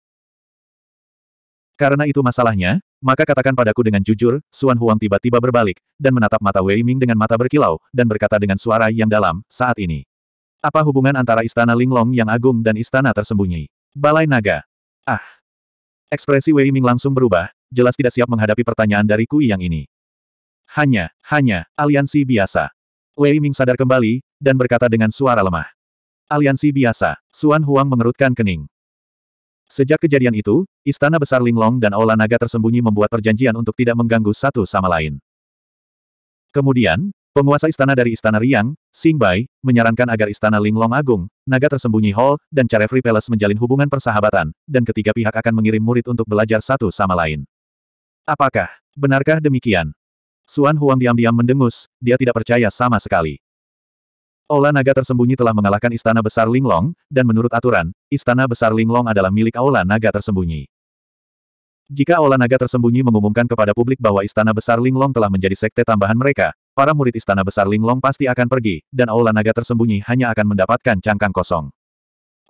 Karena itu masalahnya, maka katakan padaku dengan jujur, Suan Huang tiba-tiba berbalik, dan menatap mata Wei Ming dengan mata berkilau, dan berkata dengan suara yang dalam, saat ini. Apa hubungan antara istana Linglong yang agung dan istana tersembunyi? Balai naga. Ah. Ekspresi Wei Ming langsung berubah, jelas tidak siap menghadapi pertanyaan dari Kui yang ini. Hanya, hanya, aliansi biasa. Wei Ming sadar kembali, dan berkata dengan suara lemah. Aliansi biasa, Suan Huang mengerutkan kening. Sejak kejadian itu, Istana Besar Linglong dan Aula Naga tersembunyi membuat perjanjian untuk tidak mengganggu satu sama lain. Kemudian, Penguasa istana dari Istana Riang, Xing Bai, menyarankan agar Istana Linglong Agung, naga tersembunyi Hall, dan Free Palace menjalin hubungan persahabatan, dan ketiga pihak akan mengirim murid untuk belajar satu sama lain. Apakah, benarkah demikian? Suan Huang diam-diam mendengus, dia tidak percaya sama sekali. Aula Naga tersembunyi telah mengalahkan Istana Besar Linglong, dan menurut aturan, Istana Besar Linglong adalah milik Aula Naga tersembunyi. Jika Aula Naga tersembunyi mengumumkan kepada publik bahwa Istana Besar Linglong telah menjadi sekte tambahan mereka, Para murid istana besar Linglong pasti akan pergi, dan Aula Naga tersembunyi hanya akan mendapatkan cangkang kosong.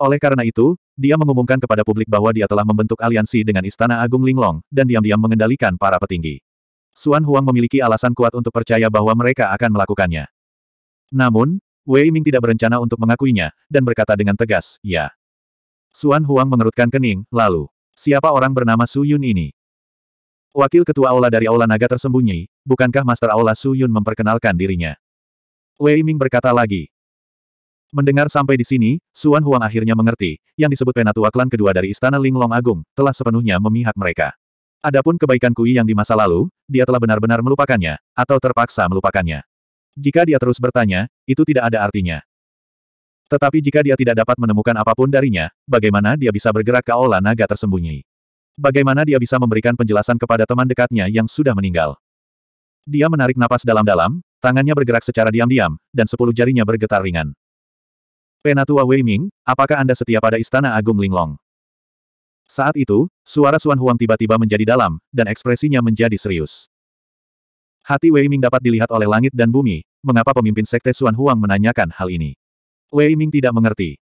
Oleh karena itu, dia mengumumkan kepada publik bahwa dia telah membentuk aliansi dengan Istana Agung Linglong, dan diam-diam mengendalikan para petinggi. Suan Huang memiliki alasan kuat untuk percaya bahwa mereka akan melakukannya. Namun, Wei Ming tidak berencana untuk mengakuinya, dan berkata dengan tegas, ya. Suan Huang mengerutkan kening, lalu, siapa orang bernama Su Yun ini? Wakil Ketua Aula dari Aula Naga tersembunyi, bukankah Master Aula Su Yun memperkenalkan dirinya? Wei Ming berkata lagi. Mendengar sampai di sini, Suan Huang akhirnya mengerti, yang disebut penatua klan kedua dari Istana Linglong Agung, telah sepenuhnya memihak mereka. Adapun kebaikan Kui yang di masa lalu, dia telah benar-benar melupakannya, atau terpaksa melupakannya. Jika dia terus bertanya, itu tidak ada artinya. Tetapi jika dia tidak dapat menemukan apapun darinya, bagaimana dia bisa bergerak ke Aula Naga tersembunyi? Bagaimana dia bisa memberikan penjelasan kepada teman dekatnya yang sudah meninggal? Dia menarik napas dalam-dalam, tangannya bergerak secara diam-diam, dan sepuluh jarinya bergetar ringan. Penatua Wei Ming, apakah Anda setia pada Istana Agung Linglong? Saat itu, suara Suan Huang tiba-tiba menjadi dalam, dan ekspresinya menjadi serius. Hati Wei Ming dapat dilihat oleh langit dan bumi, mengapa pemimpin sekte Suan Huang menanyakan hal ini. Wei Ming tidak mengerti.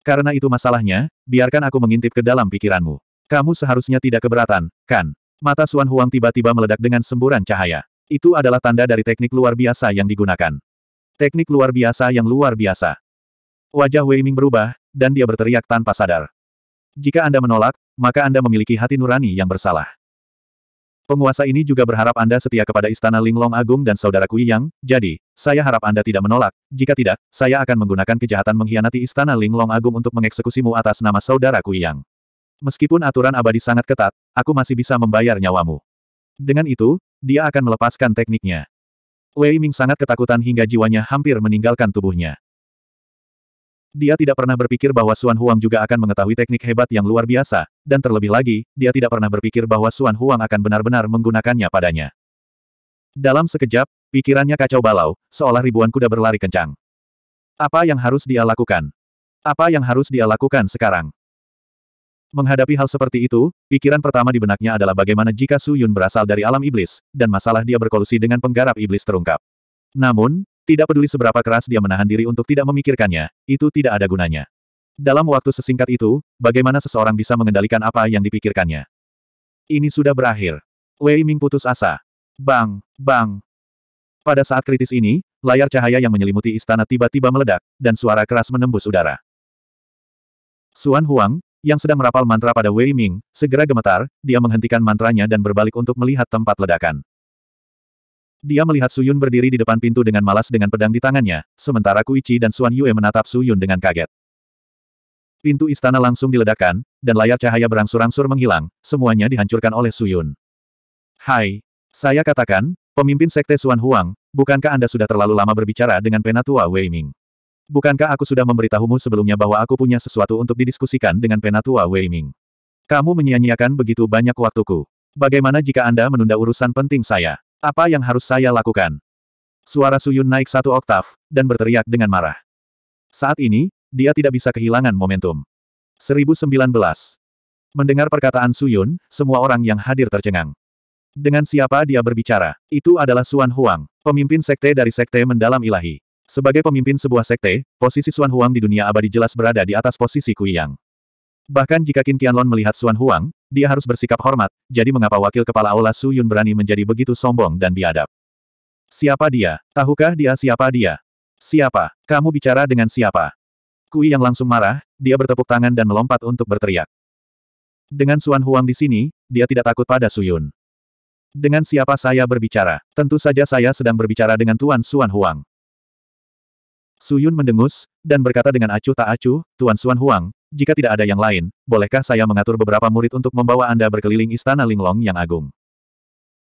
Karena itu masalahnya, biarkan aku mengintip ke dalam pikiranmu. Kamu seharusnya tidak keberatan, kan? Mata Suan Huang tiba-tiba meledak dengan semburan cahaya. Itu adalah tanda dari teknik luar biasa yang digunakan. Teknik luar biasa yang luar biasa. Wajah Wei Ming berubah, dan dia berteriak tanpa sadar. Jika Anda menolak, maka Anda memiliki hati nurani yang bersalah. Penguasa ini juga berharap Anda setia kepada Istana Linglong Agung dan Saudara Kui Yang, jadi, saya harap Anda tidak menolak. Jika tidak, saya akan menggunakan kejahatan mengkhianati Istana Linglong Agung untuk mengeksekusimu atas nama Saudara Kui Yang. Meskipun aturan abadi sangat ketat, aku masih bisa membayar nyawamu. Dengan itu, dia akan melepaskan tekniknya. Wei Ming sangat ketakutan hingga jiwanya hampir meninggalkan tubuhnya. Dia tidak pernah berpikir bahwa Suan Huang juga akan mengetahui teknik hebat yang luar biasa, dan terlebih lagi, dia tidak pernah berpikir bahwa Suan Huang akan benar-benar menggunakannya padanya. Dalam sekejap, pikirannya kacau balau, seolah ribuan kuda berlari kencang. Apa yang harus dia lakukan? Apa yang harus dia lakukan sekarang? Menghadapi hal seperti itu, pikiran pertama di benaknya adalah bagaimana jika Su Yun berasal dari alam iblis, dan masalah dia berkolusi dengan penggarap iblis terungkap. Namun, tidak peduli seberapa keras dia menahan diri untuk tidak memikirkannya, itu tidak ada gunanya. Dalam waktu sesingkat itu, bagaimana seseorang bisa mengendalikan apa yang dipikirkannya? Ini sudah berakhir. Wei Ming putus asa. Bang, bang. Pada saat kritis ini, layar cahaya yang menyelimuti istana tiba-tiba meledak, dan suara keras menembus udara. Suan Huang, yang sedang merapal mantra pada Wei Ming, segera gemetar, dia menghentikan mantranya dan berbalik untuk melihat tempat ledakan. Dia melihat Suyun berdiri di depan pintu dengan malas dengan pedang di tangannya, sementara Kuichi dan Suan Yue menatap Suyun dengan kaget. Pintu istana langsung diledakkan, dan layar cahaya berangsur-angsur menghilang, semuanya dihancurkan oleh Suyun. Hai, saya katakan, pemimpin Sekte Suan Huang, bukankah Anda sudah terlalu lama berbicara dengan penatua Wei Ming? Bukankah aku sudah memberitahumu sebelumnya bahwa aku punya sesuatu untuk didiskusikan dengan penatua Wei Ming? Kamu menyia-nyiakan begitu banyak waktuku. Bagaimana jika Anda menunda urusan penting saya? Apa yang harus saya lakukan? Suara Suyun naik satu oktav, dan berteriak dengan marah. Saat ini, dia tidak bisa kehilangan momentum. 1019. Mendengar perkataan Suyun, semua orang yang hadir tercengang. Dengan siapa dia berbicara? Itu adalah Suan Huang, pemimpin sekte dari Sekte Mendalam Ilahi. Sebagai pemimpin sebuah sekte, posisi Xuan Huang di dunia abadi jelas berada di atas posisi Kui Yang. Bahkan jika Qin Qianlon melihat Xuan Huang, dia harus bersikap hormat, jadi mengapa wakil kepala aula Su Yun berani menjadi begitu sombong dan biadab? Siapa dia? Tahukah dia siapa dia? Siapa? Kamu bicara dengan siapa? Kui yang langsung marah, dia bertepuk tangan dan melompat untuk berteriak. Dengan Xuan Huang di sini, dia tidak takut pada Su Yun. Dengan siapa saya berbicara? Tentu saja saya sedang berbicara dengan Tuan Xuan Huang. Su Yun mendengus, dan berkata dengan acuh tak acuh, Tuan Suan Huang, jika tidak ada yang lain, bolehkah saya mengatur beberapa murid untuk membawa Anda berkeliling Istana Linglong yang agung?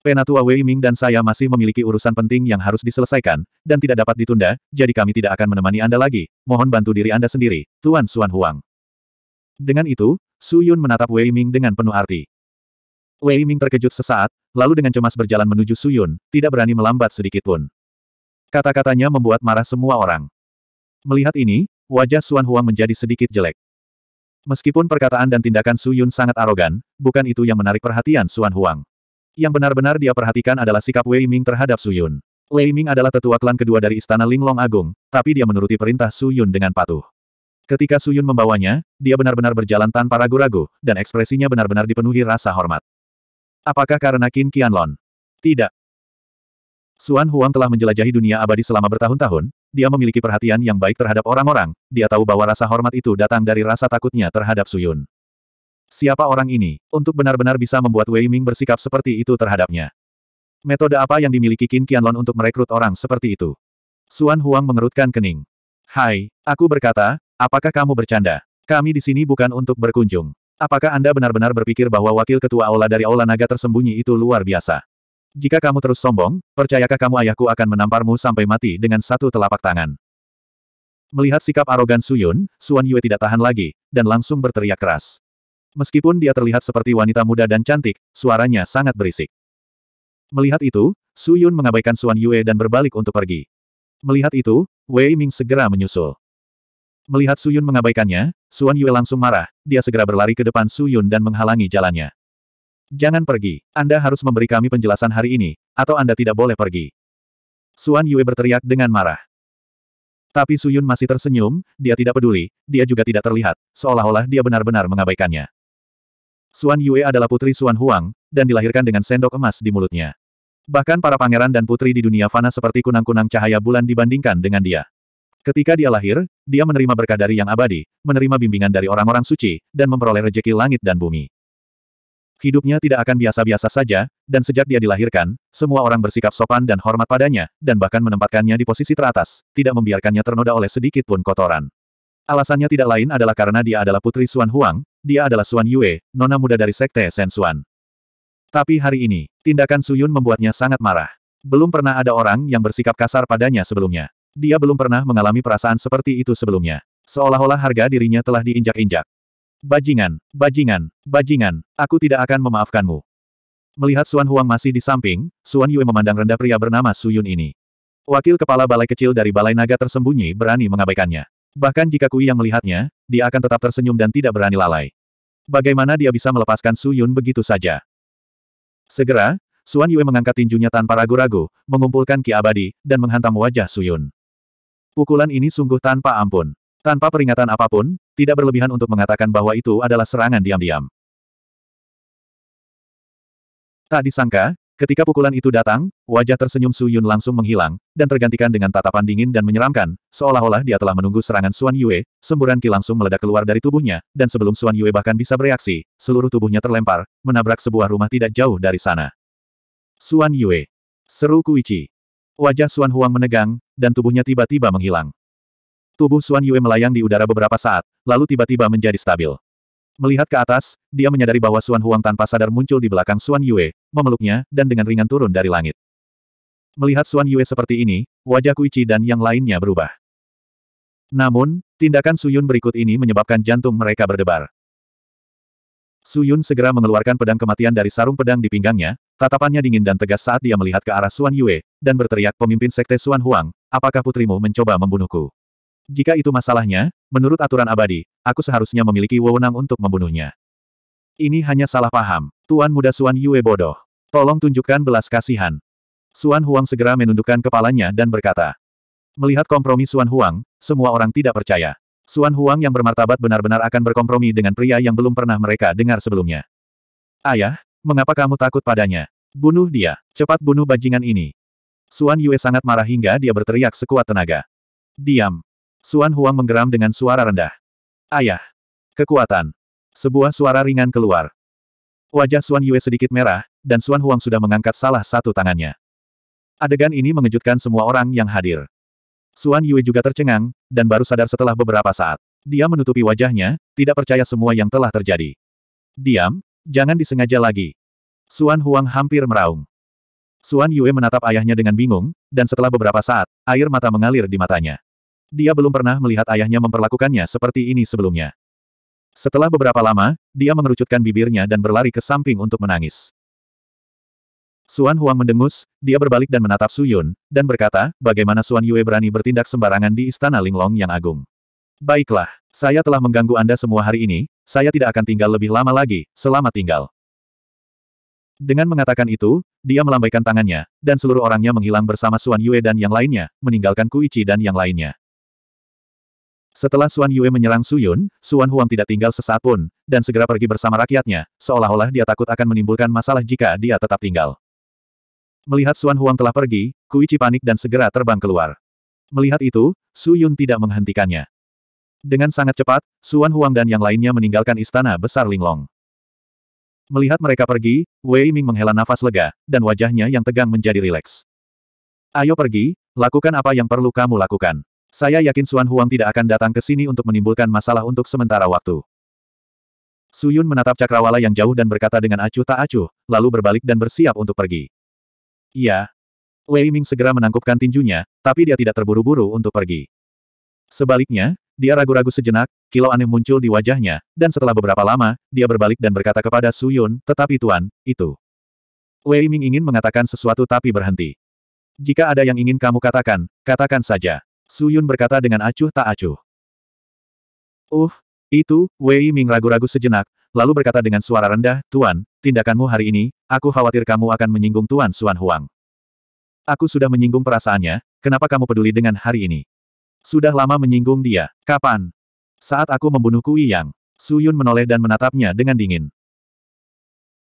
Penatua Wei Ming dan saya masih memiliki urusan penting yang harus diselesaikan, dan tidak dapat ditunda, jadi kami tidak akan menemani Anda lagi, mohon bantu diri Anda sendiri, Tuan Suan Huang. Dengan itu, Su Yun menatap Wei Ming dengan penuh arti. Wei Ming terkejut sesaat, lalu dengan cemas berjalan menuju Su Yun, tidak berani melambat sedikitpun. Kata-katanya membuat marah semua orang. Melihat ini, wajah Xuan Huang menjadi sedikit jelek. Meskipun perkataan dan tindakan Su Yun sangat arogan, bukan itu yang menarik perhatian Xuan Huang. Yang benar-benar dia perhatikan adalah sikap Wei Ming terhadap Su Yun. Wei Ming adalah tetua klan kedua dari Istana Linglong Agung, tapi dia menuruti perintah Su Yun dengan patuh. Ketika Su Yun membawanya, dia benar-benar berjalan tanpa ragu-ragu, dan ekspresinya benar-benar dipenuhi rasa hormat. Apakah karena Qin Qianlon? Tidak. Suan Huang telah menjelajahi dunia abadi selama bertahun-tahun, dia memiliki perhatian yang baik terhadap orang-orang, dia tahu bahwa rasa hormat itu datang dari rasa takutnya terhadap Suyun. Siapa orang ini, untuk benar-benar bisa membuat Wei Ming bersikap seperti itu terhadapnya? Metode apa yang dimiliki Qin Qianlong untuk merekrut orang seperti itu? Suan Huang mengerutkan kening. Hai, aku berkata, apakah kamu bercanda? Kami di sini bukan untuk berkunjung. Apakah Anda benar-benar berpikir bahwa wakil ketua aula dari aula naga tersembunyi itu luar biasa? Jika kamu terus sombong, percayakah kamu ayahku akan menamparmu sampai mati dengan satu telapak tangan? Melihat sikap arogan Suyun, Suan Yue tidak tahan lagi, dan langsung berteriak keras. Meskipun dia terlihat seperti wanita muda dan cantik, suaranya sangat berisik. Melihat itu, Suyun mengabaikan Suan Yue dan berbalik untuk pergi. Melihat itu, Wei Ming segera menyusul. Melihat Suyun mengabaikannya, Suan Yue langsung marah, dia segera berlari ke depan Suyun dan menghalangi jalannya. Jangan pergi. Anda harus memberi kami penjelasan hari ini, atau Anda tidak boleh pergi. Suan Yue berteriak dengan marah. Tapi Su Yun masih tersenyum, dia tidak peduli, dia juga tidak terlihat, seolah-olah dia benar-benar mengabaikannya. Suan Yue adalah putri Suan Huang, dan dilahirkan dengan sendok emas di mulutnya. Bahkan para pangeran dan putri di dunia fana seperti kunang-kunang cahaya bulan dibandingkan dengan dia. Ketika dia lahir, dia menerima berkah dari yang abadi, menerima bimbingan dari orang-orang suci, dan memperoleh rejeki langit dan bumi. Hidupnya tidak akan biasa-biasa saja, dan sejak dia dilahirkan, semua orang bersikap sopan dan hormat padanya, dan bahkan menempatkannya di posisi teratas, tidak membiarkannya ternoda oleh sedikit pun kotoran. Alasannya tidak lain adalah karena dia adalah putri Suan Huang, dia adalah Suan Yue, nona muda dari Sekte Sen Suan. Tapi hari ini, tindakan Suyun membuatnya sangat marah. Belum pernah ada orang yang bersikap kasar padanya sebelumnya. Dia belum pernah mengalami perasaan seperti itu sebelumnya. Seolah-olah harga dirinya telah diinjak-injak. Bajingan, bajingan, bajingan, aku tidak akan memaafkanmu. Melihat Suan Huang masih di samping, Suan Yue memandang rendah pria bernama Su Yun ini. Wakil kepala balai kecil dari balai naga tersembunyi berani mengabaikannya. Bahkan jika Kui yang melihatnya, dia akan tetap tersenyum dan tidak berani lalai. Bagaimana dia bisa melepaskan Su Yun begitu saja? Segera, Suan Yue mengangkat tinjunya tanpa ragu-ragu, mengumpulkan ki abadi, dan menghantam wajah Su Yun. Pukulan ini sungguh tanpa ampun. Tanpa peringatan apapun, tidak berlebihan untuk mengatakan bahwa itu adalah serangan diam-diam. Tak disangka, ketika pukulan itu datang, wajah tersenyum Su Yun langsung menghilang, dan tergantikan dengan tatapan dingin dan menyeramkan, seolah-olah dia telah menunggu serangan Suan Yue, semburan ki langsung meledak keluar dari tubuhnya, dan sebelum Suan Yue bahkan bisa bereaksi, seluruh tubuhnya terlempar, menabrak sebuah rumah tidak jauh dari sana. Suan Yue. Seru Kuichi. Wajah Suan Huang menegang, dan tubuhnya tiba-tiba menghilang. Tubuh Xuan Yue melayang di udara beberapa saat, lalu tiba-tiba menjadi stabil. Melihat ke atas, dia menyadari bahwa Xuan Huang tanpa sadar muncul di belakang Xuan Yue, memeluknya, dan dengan ringan turun dari langit. Melihat Xuan Yue seperti ini, wajah Kuichi dan yang lainnya berubah. Namun, tindakan Suyun berikut ini menyebabkan jantung mereka berdebar. Suyun segera mengeluarkan pedang kematian dari sarung pedang di pinggangnya, tatapannya dingin dan tegas saat dia melihat ke arah Xuan Yue, dan berteriak pemimpin sekte Xuan Huang, apakah putrimu mencoba membunuhku? Jika itu masalahnya, menurut aturan abadi, aku seharusnya memiliki wewenang untuk membunuhnya. Ini hanya salah paham. Tuan muda Suan Yue bodoh. Tolong tunjukkan belas kasihan. Suan Huang segera menundukkan kepalanya dan berkata. Melihat kompromi Suan Huang, semua orang tidak percaya. Suan Huang yang bermartabat benar-benar akan berkompromi dengan pria yang belum pernah mereka dengar sebelumnya. Ayah, mengapa kamu takut padanya? Bunuh dia, cepat bunuh bajingan ini. Suan Yue sangat marah hingga dia berteriak sekuat tenaga. Diam, Suan Huang menggeram dengan suara rendah. Ayah. Kekuatan. Sebuah suara ringan keluar. Wajah Suan Yue sedikit merah, dan Suan Huang sudah mengangkat salah satu tangannya. Adegan ini mengejutkan semua orang yang hadir. Suan Yue juga tercengang, dan baru sadar setelah beberapa saat. Dia menutupi wajahnya, tidak percaya semua yang telah terjadi. Diam, jangan disengaja lagi. Suan Huang hampir meraung. Suan Yue menatap ayahnya dengan bingung, dan setelah beberapa saat, air mata mengalir di matanya dia belum pernah melihat ayahnya memperlakukannya seperti ini sebelumnya. Setelah beberapa lama, dia mengerucutkan bibirnya dan berlari ke samping untuk menangis. Suan Huang mendengus, dia berbalik dan menatap Su Yun, dan berkata, bagaimana Suan Yue berani bertindak sembarangan di Istana Linglong yang agung. Baiklah, saya telah mengganggu Anda semua hari ini, saya tidak akan tinggal lebih lama lagi, selamat tinggal. Dengan mengatakan itu, dia melambaikan tangannya, dan seluruh orangnya menghilang bersama Suan Yue dan yang lainnya, meninggalkan Kuichi dan yang lainnya. Setelah Suan Yue menyerang Su Yun, Suan Huang tidak tinggal sesaat pun, dan segera pergi bersama rakyatnya, seolah-olah dia takut akan menimbulkan masalah jika dia tetap tinggal. Melihat Suan Huang telah pergi, Kuichi panik dan segera terbang keluar. Melihat itu, Su Yun tidak menghentikannya. Dengan sangat cepat, Suan Huang dan yang lainnya meninggalkan istana besar Linglong. Melihat mereka pergi, Wei Ming menghela nafas lega, dan wajahnya yang tegang menjadi rileks. Ayo pergi, lakukan apa yang perlu kamu lakukan. Saya yakin Suan Huang tidak akan datang ke sini untuk menimbulkan masalah untuk sementara waktu. Suyun menatap cakrawala yang jauh dan berkata dengan acuh tak acuh, lalu berbalik dan bersiap untuk pergi. Iya. Wei Ming segera menangkupkan tinjunya, tapi dia tidak terburu-buru untuk pergi. Sebaliknya, dia ragu-ragu sejenak, kilau aneh muncul di wajahnya, dan setelah beberapa lama, dia berbalik dan berkata kepada Suyun, tetapi Tuan, itu. Wei Ming ingin mengatakan sesuatu tapi berhenti. Jika ada yang ingin kamu katakan, katakan saja. Suyun berkata dengan acuh tak acuh. Uh, itu, Wei Ming ragu-ragu sejenak, lalu berkata dengan suara rendah, Tuan, tindakanmu hari ini, aku khawatir kamu akan menyinggung Tuan Suan Huang. Aku sudah menyinggung perasaannya, kenapa kamu peduli dengan hari ini? Sudah lama menyinggung dia. Kapan? Saat aku membunuh Kui Yang. Suyun menoleh dan menatapnya dengan dingin.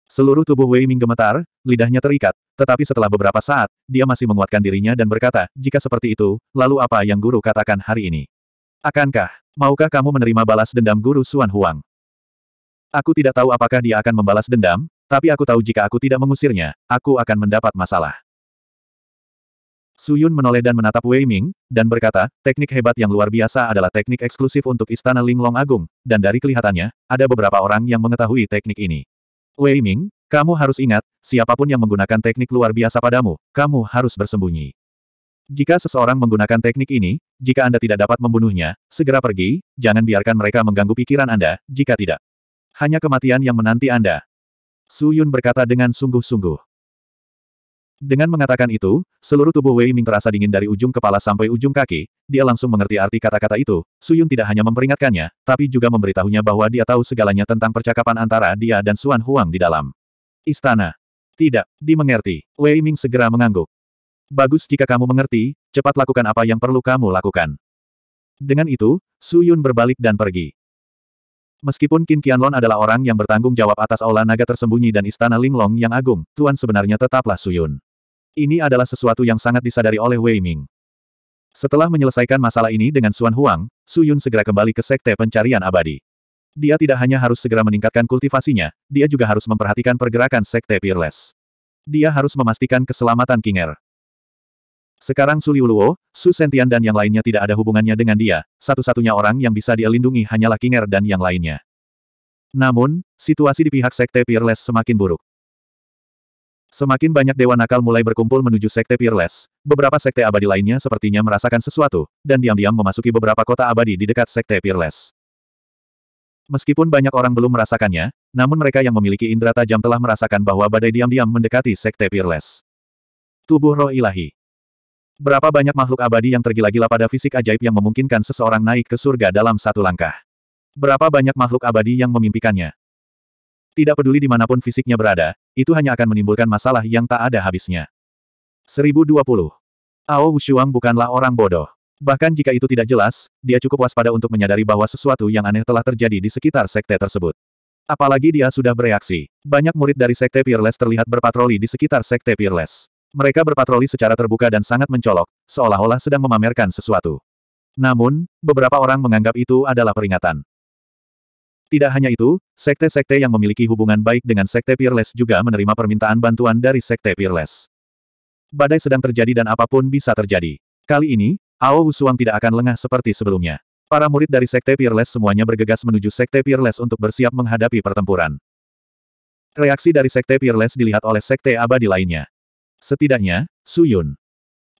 Seluruh tubuh Wei Ming gemetar, lidahnya terikat, tetapi setelah beberapa saat, dia masih menguatkan dirinya dan berkata, jika seperti itu, lalu apa yang guru katakan hari ini? Akankah, maukah kamu menerima balas dendam guru Suan Huang? Aku tidak tahu apakah dia akan membalas dendam, tapi aku tahu jika aku tidak mengusirnya, aku akan mendapat masalah. Suyun menoleh dan menatap Wei Ming, dan berkata, teknik hebat yang luar biasa adalah teknik eksklusif untuk Istana Linglong Agung, dan dari kelihatannya, ada beberapa orang yang mengetahui teknik ini. Wei Ming, kamu harus ingat, siapapun yang menggunakan teknik luar biasa padamu, kamu harus bersembunyi. Jika seseorang menggunakan teknik ini, jika Anda tidak dapat membunuhnya, segera pergi, jangan biarkan mereka mengganggu pikiran Anda, jika tidak. Hanya kematian yang menanti Anda. Su Yun berkata dengan sungguh-sungguh. Dengan mengatakan itu, seluruh tubuh Wei Ming terasa dingin dari ujung kepala sampai ujung kaki, dia langsung mengerti arti kata-kata itu, Su Yun tidak hanya memperingatkannya, tapi juga memberitahunya bahwa dia tahu segalanya tentang percakapan antara dia dan Suan Huang di dalam. Istana. Tidak, dimengerti. Wei Ming segera mengangguk. Bagus jika kamu mengerti, cepat lakukan apa yang perlu kamu lakukan. Dengan itu, Su Yun berbalik dan pergi. Meskipun Qin Qianlong adalah orang yang bertanggung jawab atas aula naga tersembunyi dan istana Linglong yang agung, Tuan sebenarnya tetaplah Su Yun. Ini adalah sesuatu yang sangat disadari oleh Wei Ming. Setelah menyelesaikan masalah ini dengan Xuan Huang, Su Yun segera kembali ke Sekte Pencarian Abadi. Dia tidak hanya harus segera meningkatkan kultivasinya, dia juga harus memperhatikan pergerakan Sekte Peerless. Dia harus memastikan keselamatan Kinger. Sekarang Suliuluo, Su Sentian dan yang lainnya tidak ada hubungannya dengan dia, satu-satunya orang yang bisa dia lindungi hanyalah Kinger dan yang lainnya. Namun, situasi di pihak Sekte Peerless semakin buruk. Semakin banyak dewa nakal mulai berkumpul menuju sekte Peerless, beberapa sekte abadi lainnya sepertinya merasakan sesuatu, dan diam-diam memasuki beberapa kota abadi di dekat sekte Peerless. Meskipun banyak orang belum merasakannya, namun mereka yang memiliki indera tajam telah merasakan bahwa badai diam-diam mendekati Sekte Peerless. Tubuh roh ilahi. Berapa banyak makhluk abadi yang tergila-gila pada fisik ajaib yang memungkinkan seseorang naik ke surga dalam satu langkah. Berapa banyak makhluk abadi yang memimpikannya. Tidak peduli dimanapun fisiknya berada, itu hanya akan menimbulkan masalah yang tak ada habisnya. 1020. Ao Wushuang bukanlah orang bodoh. Bahkan jika itu tidak jelas, dia cukup waspada untuk menyadari bahwa sesuatu yang aneh telah terjadi di sekitar sekte tersebut. Apalagi dia sudah bereaksi. Banyak murid dari sekte Peerless terlihat berpatroli di sekitar sekte Peerless. Mereka berpatroli secara terbuka dan sangat mencolok, seolah-olah sedang memamerkan sesuatu. Namun, beberapa orang menganggap itu adalah peringatan. Tidak hanya itu, sekte-sekte yang memiliki hubungan baik dengan sekte Peerless juga menerima permintaan bantuan dari sekte Peerless. Badai sedang terjadi dan apapun bisa terjadi. Kali ini, Ao Usuang tidak akan lengah seperti sebelumnya. Para murid dari Sekte Peerless semuanya bergegas menuju Sekte Peerless untuk bersiap menghadapi pertempuran. Reaksi dari Sekte Peerless dilihat oleh Sekte Abadi lainnya. Setidaknya, Suyun.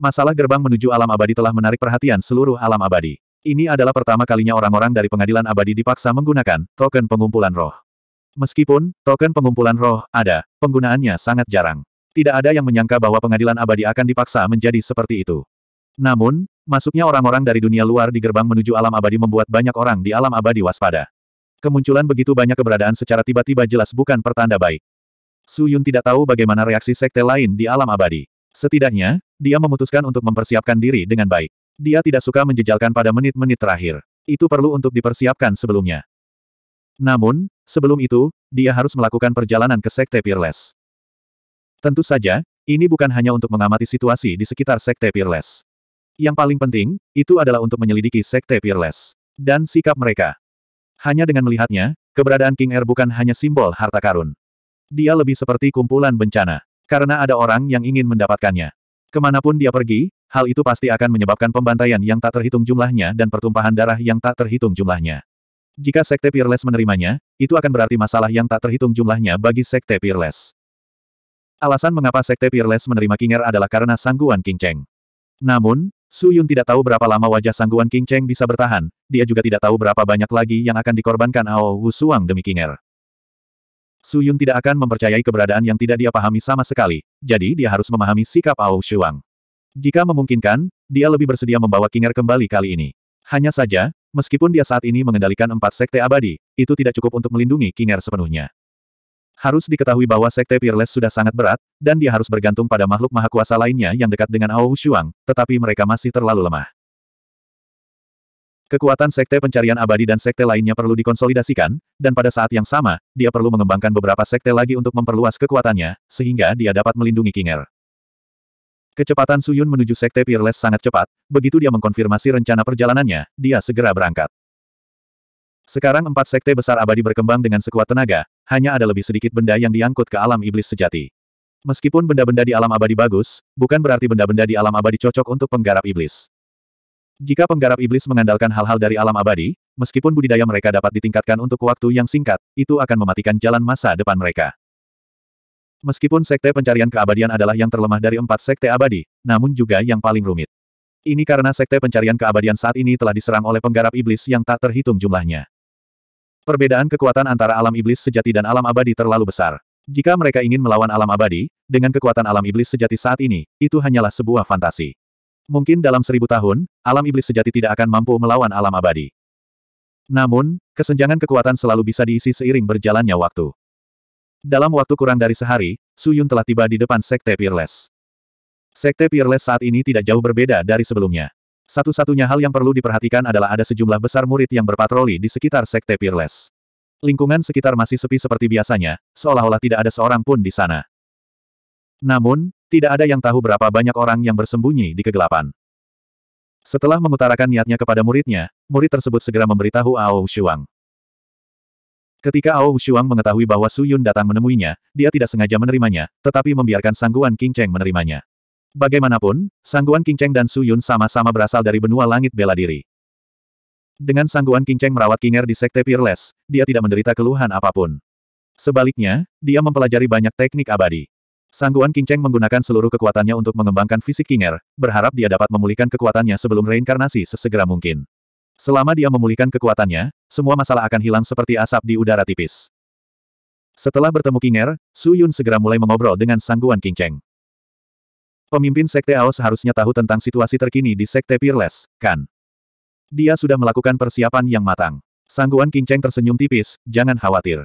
Masalah gerbang menuju alam abadi telah menarik perhatian seluruh alam abadi. Ini adalah pertama kalinya orang-orang dari pengadilan abadi dipaksa menggunakan token pengumpulan roh. Meskipun token pengumpulan roh ada, penggunaannya sangat jarang. Tidak ada yang menyangka bahwa pengadilan abadi akan dipaksa menjadi seperti itu. Namun, masuknya orang-orang dari dunia luar di gerbang menuju alam abadi membuat banyak orang di alam abadi waspada. Kemunculan begitu banyak keberadaan secara tiba-tiba jelas bukan pertanda baik. Su Yun tidak tahu bagaimana reaksi sekte lain di alam abadi. Setidaknya, dia memutuskan untuk mempersiapkan diri dengan baik. Dia tidak suka menjejalkan pada menit-menit terakhir. Itu perlu untuk dipersiapkan sebelumnya. Namun, sebelum itu, dia harus melakukan perjalanan ke Sekte Peerless. Tentu saja, ini bukan hanya untuk mengamati situasi di sekitar Sekte Peerless. Yang paling penting, itu adalah untuk menyelidiki Sekte Peerless. Dan sikap mereka. Hanya dengan melihatnya, keberadaan King Air bukan hanya simbol harta karun. Dia lebih seperti kumpulan bencana. Karena ada orang yang ingin mendapatkannya. Kemanapun dia pergi, hal itu pasti akan menyebabkan pembantaian yang tak terhitung jumlahnya dan pertumpahan darah yang tak terhitung jumlahnya. Jika Sekte Peerless menerimanya, itu akan berarti masalah yang tak terhitung jumlahnya bagi Sekte Peerless. Alasan mengapa Sekte Peerless menerima King Air adalah karena sangguan King Cheng. Namun, Su Yun tidak tahu berapa lama wajah sangguan King Cheng bisa bertahan, dia juga tidak tahu berapa banyak lagi yang akan dikorbankan Ao Wu Suang demi King Er. Su Yun tidak akan mempercayai keberadaan yang tidak dia pahami sama sekali, jadi dia harus memahami sikap Ao Shuang. Jika memungkinkan, dia lebih bersedia membawa King Er kembali kali ini. Hanya saja, meskipun dia saat ini mengendalikan empat sekte abadi, itu tidak cukup untuk melindungi King Er sepenuhnya. Harus diketahui bahwa Sekte Peerless sudah sangat berat, dan dia harus bergantung pada makhluk maha kuasa lainnya yang dekat dengan Ao Shuang, tetapi mereka masih terlalu lemah. Kekuatan Sekte Pencarian Abadi dan Sekte lainnya perlu dikonsolidasikan, dan pada saat yang sama, dia perlu mengembangkan beberapa Sekte lagi untuk memperluas kekuatannya, sehingga dia dapat melindungi Kinger. Kecepatan Suyun menuju Sekte Peerless sangat cepat, begitu dia mengkonfirmasi rencana perjalanannya, dia segera berangkat. Sekarang empat sekte besar abadi berkembang dengan sekuat tenaga, hanya ada lebih sedikit benda yang diangkut ke alam iblis sejati. Meskipun benda-benda di alam abadi bagus, bukan berarti benda-benda di alam abadi cocok untuk penggarap iblis. Jika penggarap iblis mengandalkan hal-hal dari alam abadi, meskipun budidaya mereka dapat ditingkatkan untuk waktu yang singkat, itu akan mematikan jalan masa depan mereka. Meskipun sekte pencarian keabadian adalah yang terlemah dari empat sekte abadi, namun juga yang paling rumit. Ini karena sekte pencarian keabadian saat ini telah diserang oleh penggarap iblis yang tak terhitung jumlahnya. Perbedaan kekuatan antara alam iblis sejati dan alam abadi terlalu besar. Jika mereka ingin melawan alam abadi, dengan kekuatan alam iblis sejati saat ini, itu hanyalah sebuah fantasi. Mungkin dalam seribu tahun, alam iblis sejati tidak akan mampu melawan alam abadi. Namun, kesenjangan kekuatan selalu bisa diisi seiring berjalannya waktu. Dalam waktu kurang dari sehari, Suyun telah tiba di depan sekte Peerless. Sekte Peerless saat ini tidak jauh berbeda dari sebelumnya. Satu-satunya hal yang perlu diperhatikan adalah ada sejumlah besar murid yang berpatroli di sekitar Sekte Peerless. Lingkungan sekitar masih sepi seperti biasanya, seolah-olah tidak ada seorang pun di sana. Namun, tidak ada yang tahu berapa banyak orang yang bersembunyi di kegelapan. Setelah mengutarakan niatnya kepada muridnya, murid tersebut segera memberitahu Ao Shuang. Ketika Ao Shuang mengetahui bahwa Su Yun datang menemuinya, dia tidak sengaja menerimanya, tetapi membiarkan sangguan King Cheng menerimanya. Bagaimanapun, Sangguan kinceng dan Su Yun sama-sama berasal dari benua langit bela diri. Dengan Sangguan kinceng merawat Kinger di Sekte Peerless, dia tidak menderita keluhan apapun. Sebaliknya, dia mempelajari banyak teknik abadi. Sangguan kinceng menggunakan seluruh kekuatannya untuk mengembangkan fisik Kinger, berharap dia dapat memulihkan kekuatannya sebelum reinkarnasi sesegera mungkin. Selama dia memulihkan kekuatannya, semua masalah akan hilang seperti asap di udara tipis. Setelah bertemu Kinger, Su Yun segera mulai mengobrol dengan Sangguan kinceng. Pemimpin Sekte Ao seharusnya tahu tentang situasi terkini di Sekte Peerless, kan? Dia sudah melakukan persiapan yang matang. Sangguan Kinceng tersenyum tipis, jangan khawatir.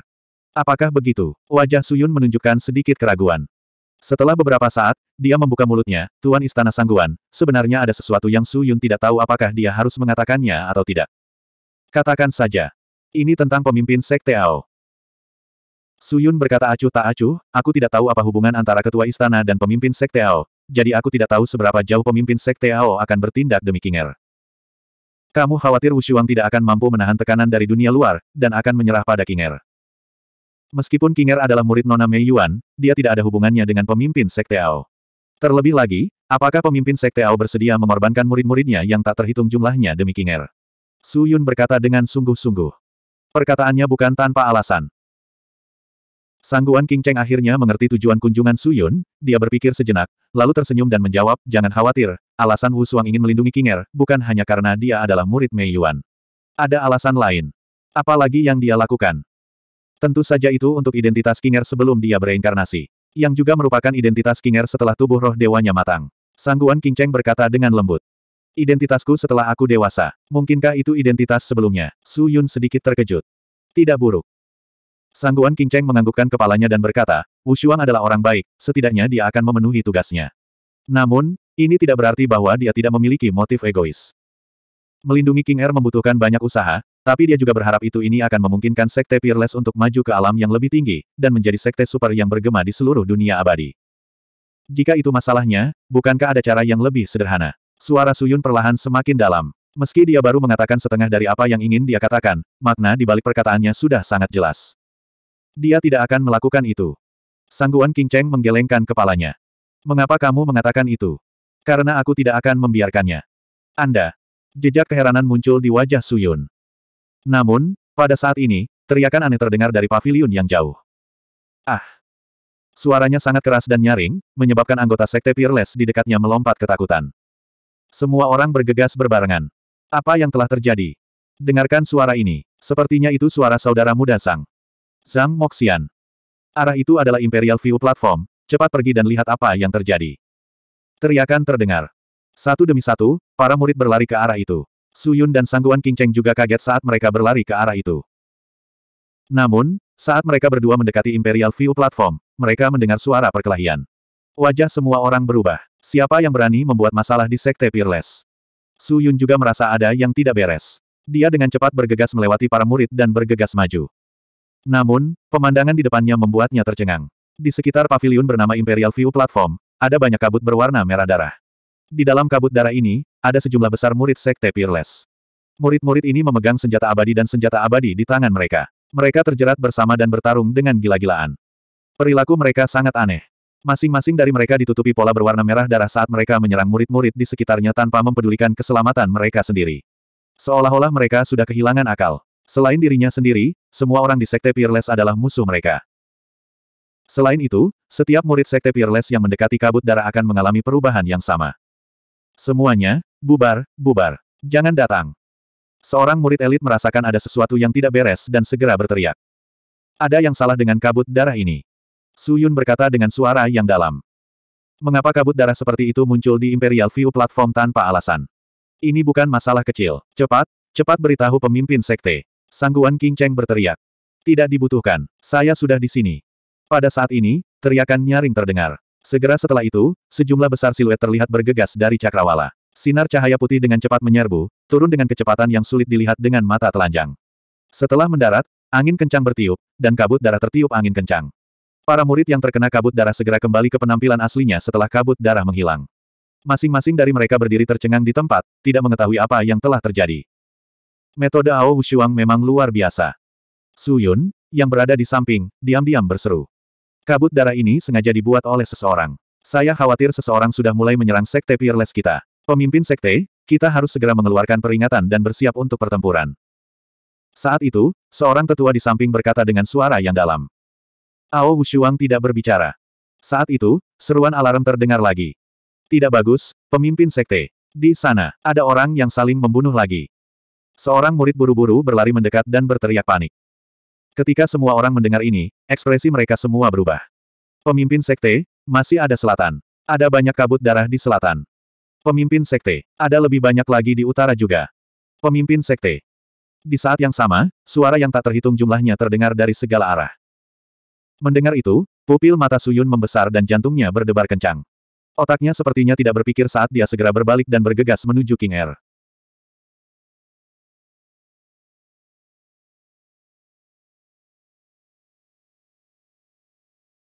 Apakah begitu? Wajah Suyun menunjukkan sedikit keraguan. Setelah beberapa saat, dia membuka mulutnya, Tuan Istana Sangguan, sebenarnya ada sesuatu yang Suyun tidak tahu apakah dia harus mengatakannya atau tidak. Katakan saja. Ini tentang pemimpin Sekte Ao. Suyun berkata acuh tak acuh, aku tidak tahu apa hubungan antara ketua istana dan pemimpin Sekte Ao, jadi aku tidak tahu seberapa jauh pemimpin Sekte Ao akan bertindak demi Kinger. Kamu khawatir Wushuang tidak akan mampu menahan tekanan dari dunia luar, dan akan menyerah pada Kinger. Meskipun Kinger adalah murid Nona Mei Yuan, dia tidak ada hubungannya dengan pemimpin Sekte Ao. Terlebih lagi, apakah pemimpin Sekte Ao bersedia mengorbankan murid-muridnya yang tak terhitung jumlahnya demi Kinger? Su Yun berkata dengan sungguh-sungguh. Perkataannya bukan tanpa alasan. Sangguan King Cheng akhirnya mengerti tujuan kunjungan Su Yun, dia berpikir sejenak, lalu tersenyum dan menjawab, jangan khawatir, alasan Wu Suang ingin melindungi King Er, bukan hanya karena dia adalah murid Mei Yuan. Ada alasan lain. Apalagi yang dia lakukan. Tentu saja itu untuk identitas King Er sebelum dia bereinkarnasi. Yang juga merupakan identitas King Er setelah tubuh roh dewanya matang. Sangguan King Cheng berkata dengan lembut. Identitasku setelah aku dewasa. Mungkinkah itu identitas sebelumnya? Su Yun sedikit terkejut. Tidak buruk. Sangguan King Cheng menganggukkan kepalanya dan berkata, Wu Xuang adalah orang baik, setidaknya dia akan memenuhi tugasnya. Namun, ini tidak berarti bahwa dia tidak memiliki motif egois. Melindungi King Er membutuhkan banyak usaha, tapi dia juga berharap itu ini akan memungkinkan Sekte Peerless untuk maju ke alam yang lebih tinggi, dan menjadi Sekte Super yang bergema di seluruh dunia abadi. Jika itu masalahnya, bukankah ada cara yang lebih sederhana? Suara Suyun perlahan semakin dalam. Meski dia baru mengatakan setengah dari apa yang ingin dia katakan, makna di balik perkataannya sudah sangat jelas. Dia tidak akan melakukan itu. Sangguan King Cheng menggelengkan kepalanya. Mengapa kamu mengatakan itu? Karena aku tidak akan membiarkannya. Anda. Jejak keheranan muncul di wajah Suyun. Namun, pada saat ini, teriakan aneh terdengar dari pavilion yang jauh. Ah! Suaranya sangat keras dan nyaring, menyebabkan anggota sekte Peerless di dekatnya melompat ketakutan. Semua orang bergegas berbarengan. Apa yang telah terjadi? Dengarkan suara ini. Sepertinya itu suara saudara muda Sang. Zhang Moxian. Arah itu adalah Imperial View Platform, cepat pergi dan lihat apa yang terjadi. Teriakan terdengar. Satu demi satu, para murid berlari ke arah itu. Su Yun dan Sangguan Qingcheng juga kaget saat mereka berlari ke arah itu. Namun, saat mereka berdua mendekati Imperial View Platform, mereka mendengar suara perkelahian. Wajah semua orang berubah. Siapa yang berani membuat masalah di Sekte Peerless? Su Yun juga merasa ada yang tidak beres. Dia dengan cepat bergegas melewati para murid dan bergegas maju. Namun, pemandangan di depannya membuatnya tercengang. Di sekitar pavilion bernama Imperial View Platform, ada banyak kabut berwarna merah darah. Di dalam kabut darah ini, ada sejumlah besar murid sekte Peerless. Murid-murid ini memegang senjata abadi dan senjata abadi di tangan mereka. Mereka terjerat bersama dan bertarung dengan gila-gilaan. Perilaku mereka sangat aneh. Masing-masing dari mereka ditutupi pola berwarna merah darah saat mereka menyerang murid-murid di sekitarnya tanpa mempedulikan keselamatan mereka sendiri. Seolah-olah mereka sudah kehilangan akal. Selain dirinya sendiri, semua orang di Sekte Peerless adalah musuh mereka. Selain itu, setiap murid Sekte Peerless yang mendekati kabut darah akan mengalami perubahan yang sama. Semuanya, bubar, bubar. Jangan datang. Seorang murid elit merasakan ada sesuatu yang tidak beres dan segera berteriak. Ada yang salah dengan kabut darah ini. Su Yun berkata dengan suara yang dalam. Mengapa kabut darah seperti itu muncul di Imperial View platform tanpa alasan? Ini bukan masalah kecil. Cepat, cepat beritahu pemimpin sekte. Sangguan King Cheng berteriak. Tidak dibutuhkan, saya sudah di sini. Pada saat ini, teriakan nyaring terdengar. Segera setelah itu, sejumlah besar siluet terlihat bergegas dari cakrawala. Sinar cahaya putih dengan cepat menyerbu, turun dengan kecepatan yang sulit dilihat dengan mata telanjang. Setelah mendarat, angin kencang bertiup, dan kabut darah tertiup angin kencang. Para murid yang terkena kabut darah segera kembali ke penampilan aslinya setelah kabut darah menghilang. Masing-masing dari mereka berdiri tercengang di tempat, tidak mengetahui apa yang telah terjadi. Metode Ao Wushuang memang luar biasa. Su Yun, yang berada di samping, diam-diam berseru. Kabut darah ini sengaja dibuat oleh seseorang. Saya khawatir seseorang sudah mulai menyerang sekte Peerless kita. Pemimpin sekte, kita harus segera mengeluarkan peringatan dan bersiap untuk pertempuran. Saat itu, seorang tetua di samping berkata dengan suara yang dalam. Ao Wushuang tidak berbicara. Saat itu, seruan alarm terdengar lagi. Tidak bagus, pemimpin sekte. Di sana, ada orang yang saling membunuh lagi. Seorang murid buru-buru berlari mendekat dan berteriak panik. Ketika semua orang mendengar ini, ekspresi mereka semua berubah. Pemimpin sekte, masih ada selatan. Ada banyak kabut darah di selatan. Pemimpin sekte, ada lebih banyak lagi di utara juga. Pemimpin sekte. Di saat yang sama, suara yang tak terhitung jumlahnya terdengar dari segala arah. Mendengar itu, pupil mata Suyun membesar dan jantungnya berdebar kencang. Otaknya sepertinya tidak berpikir saat dia segera berbalik dan bergegas menuju King Air. Er.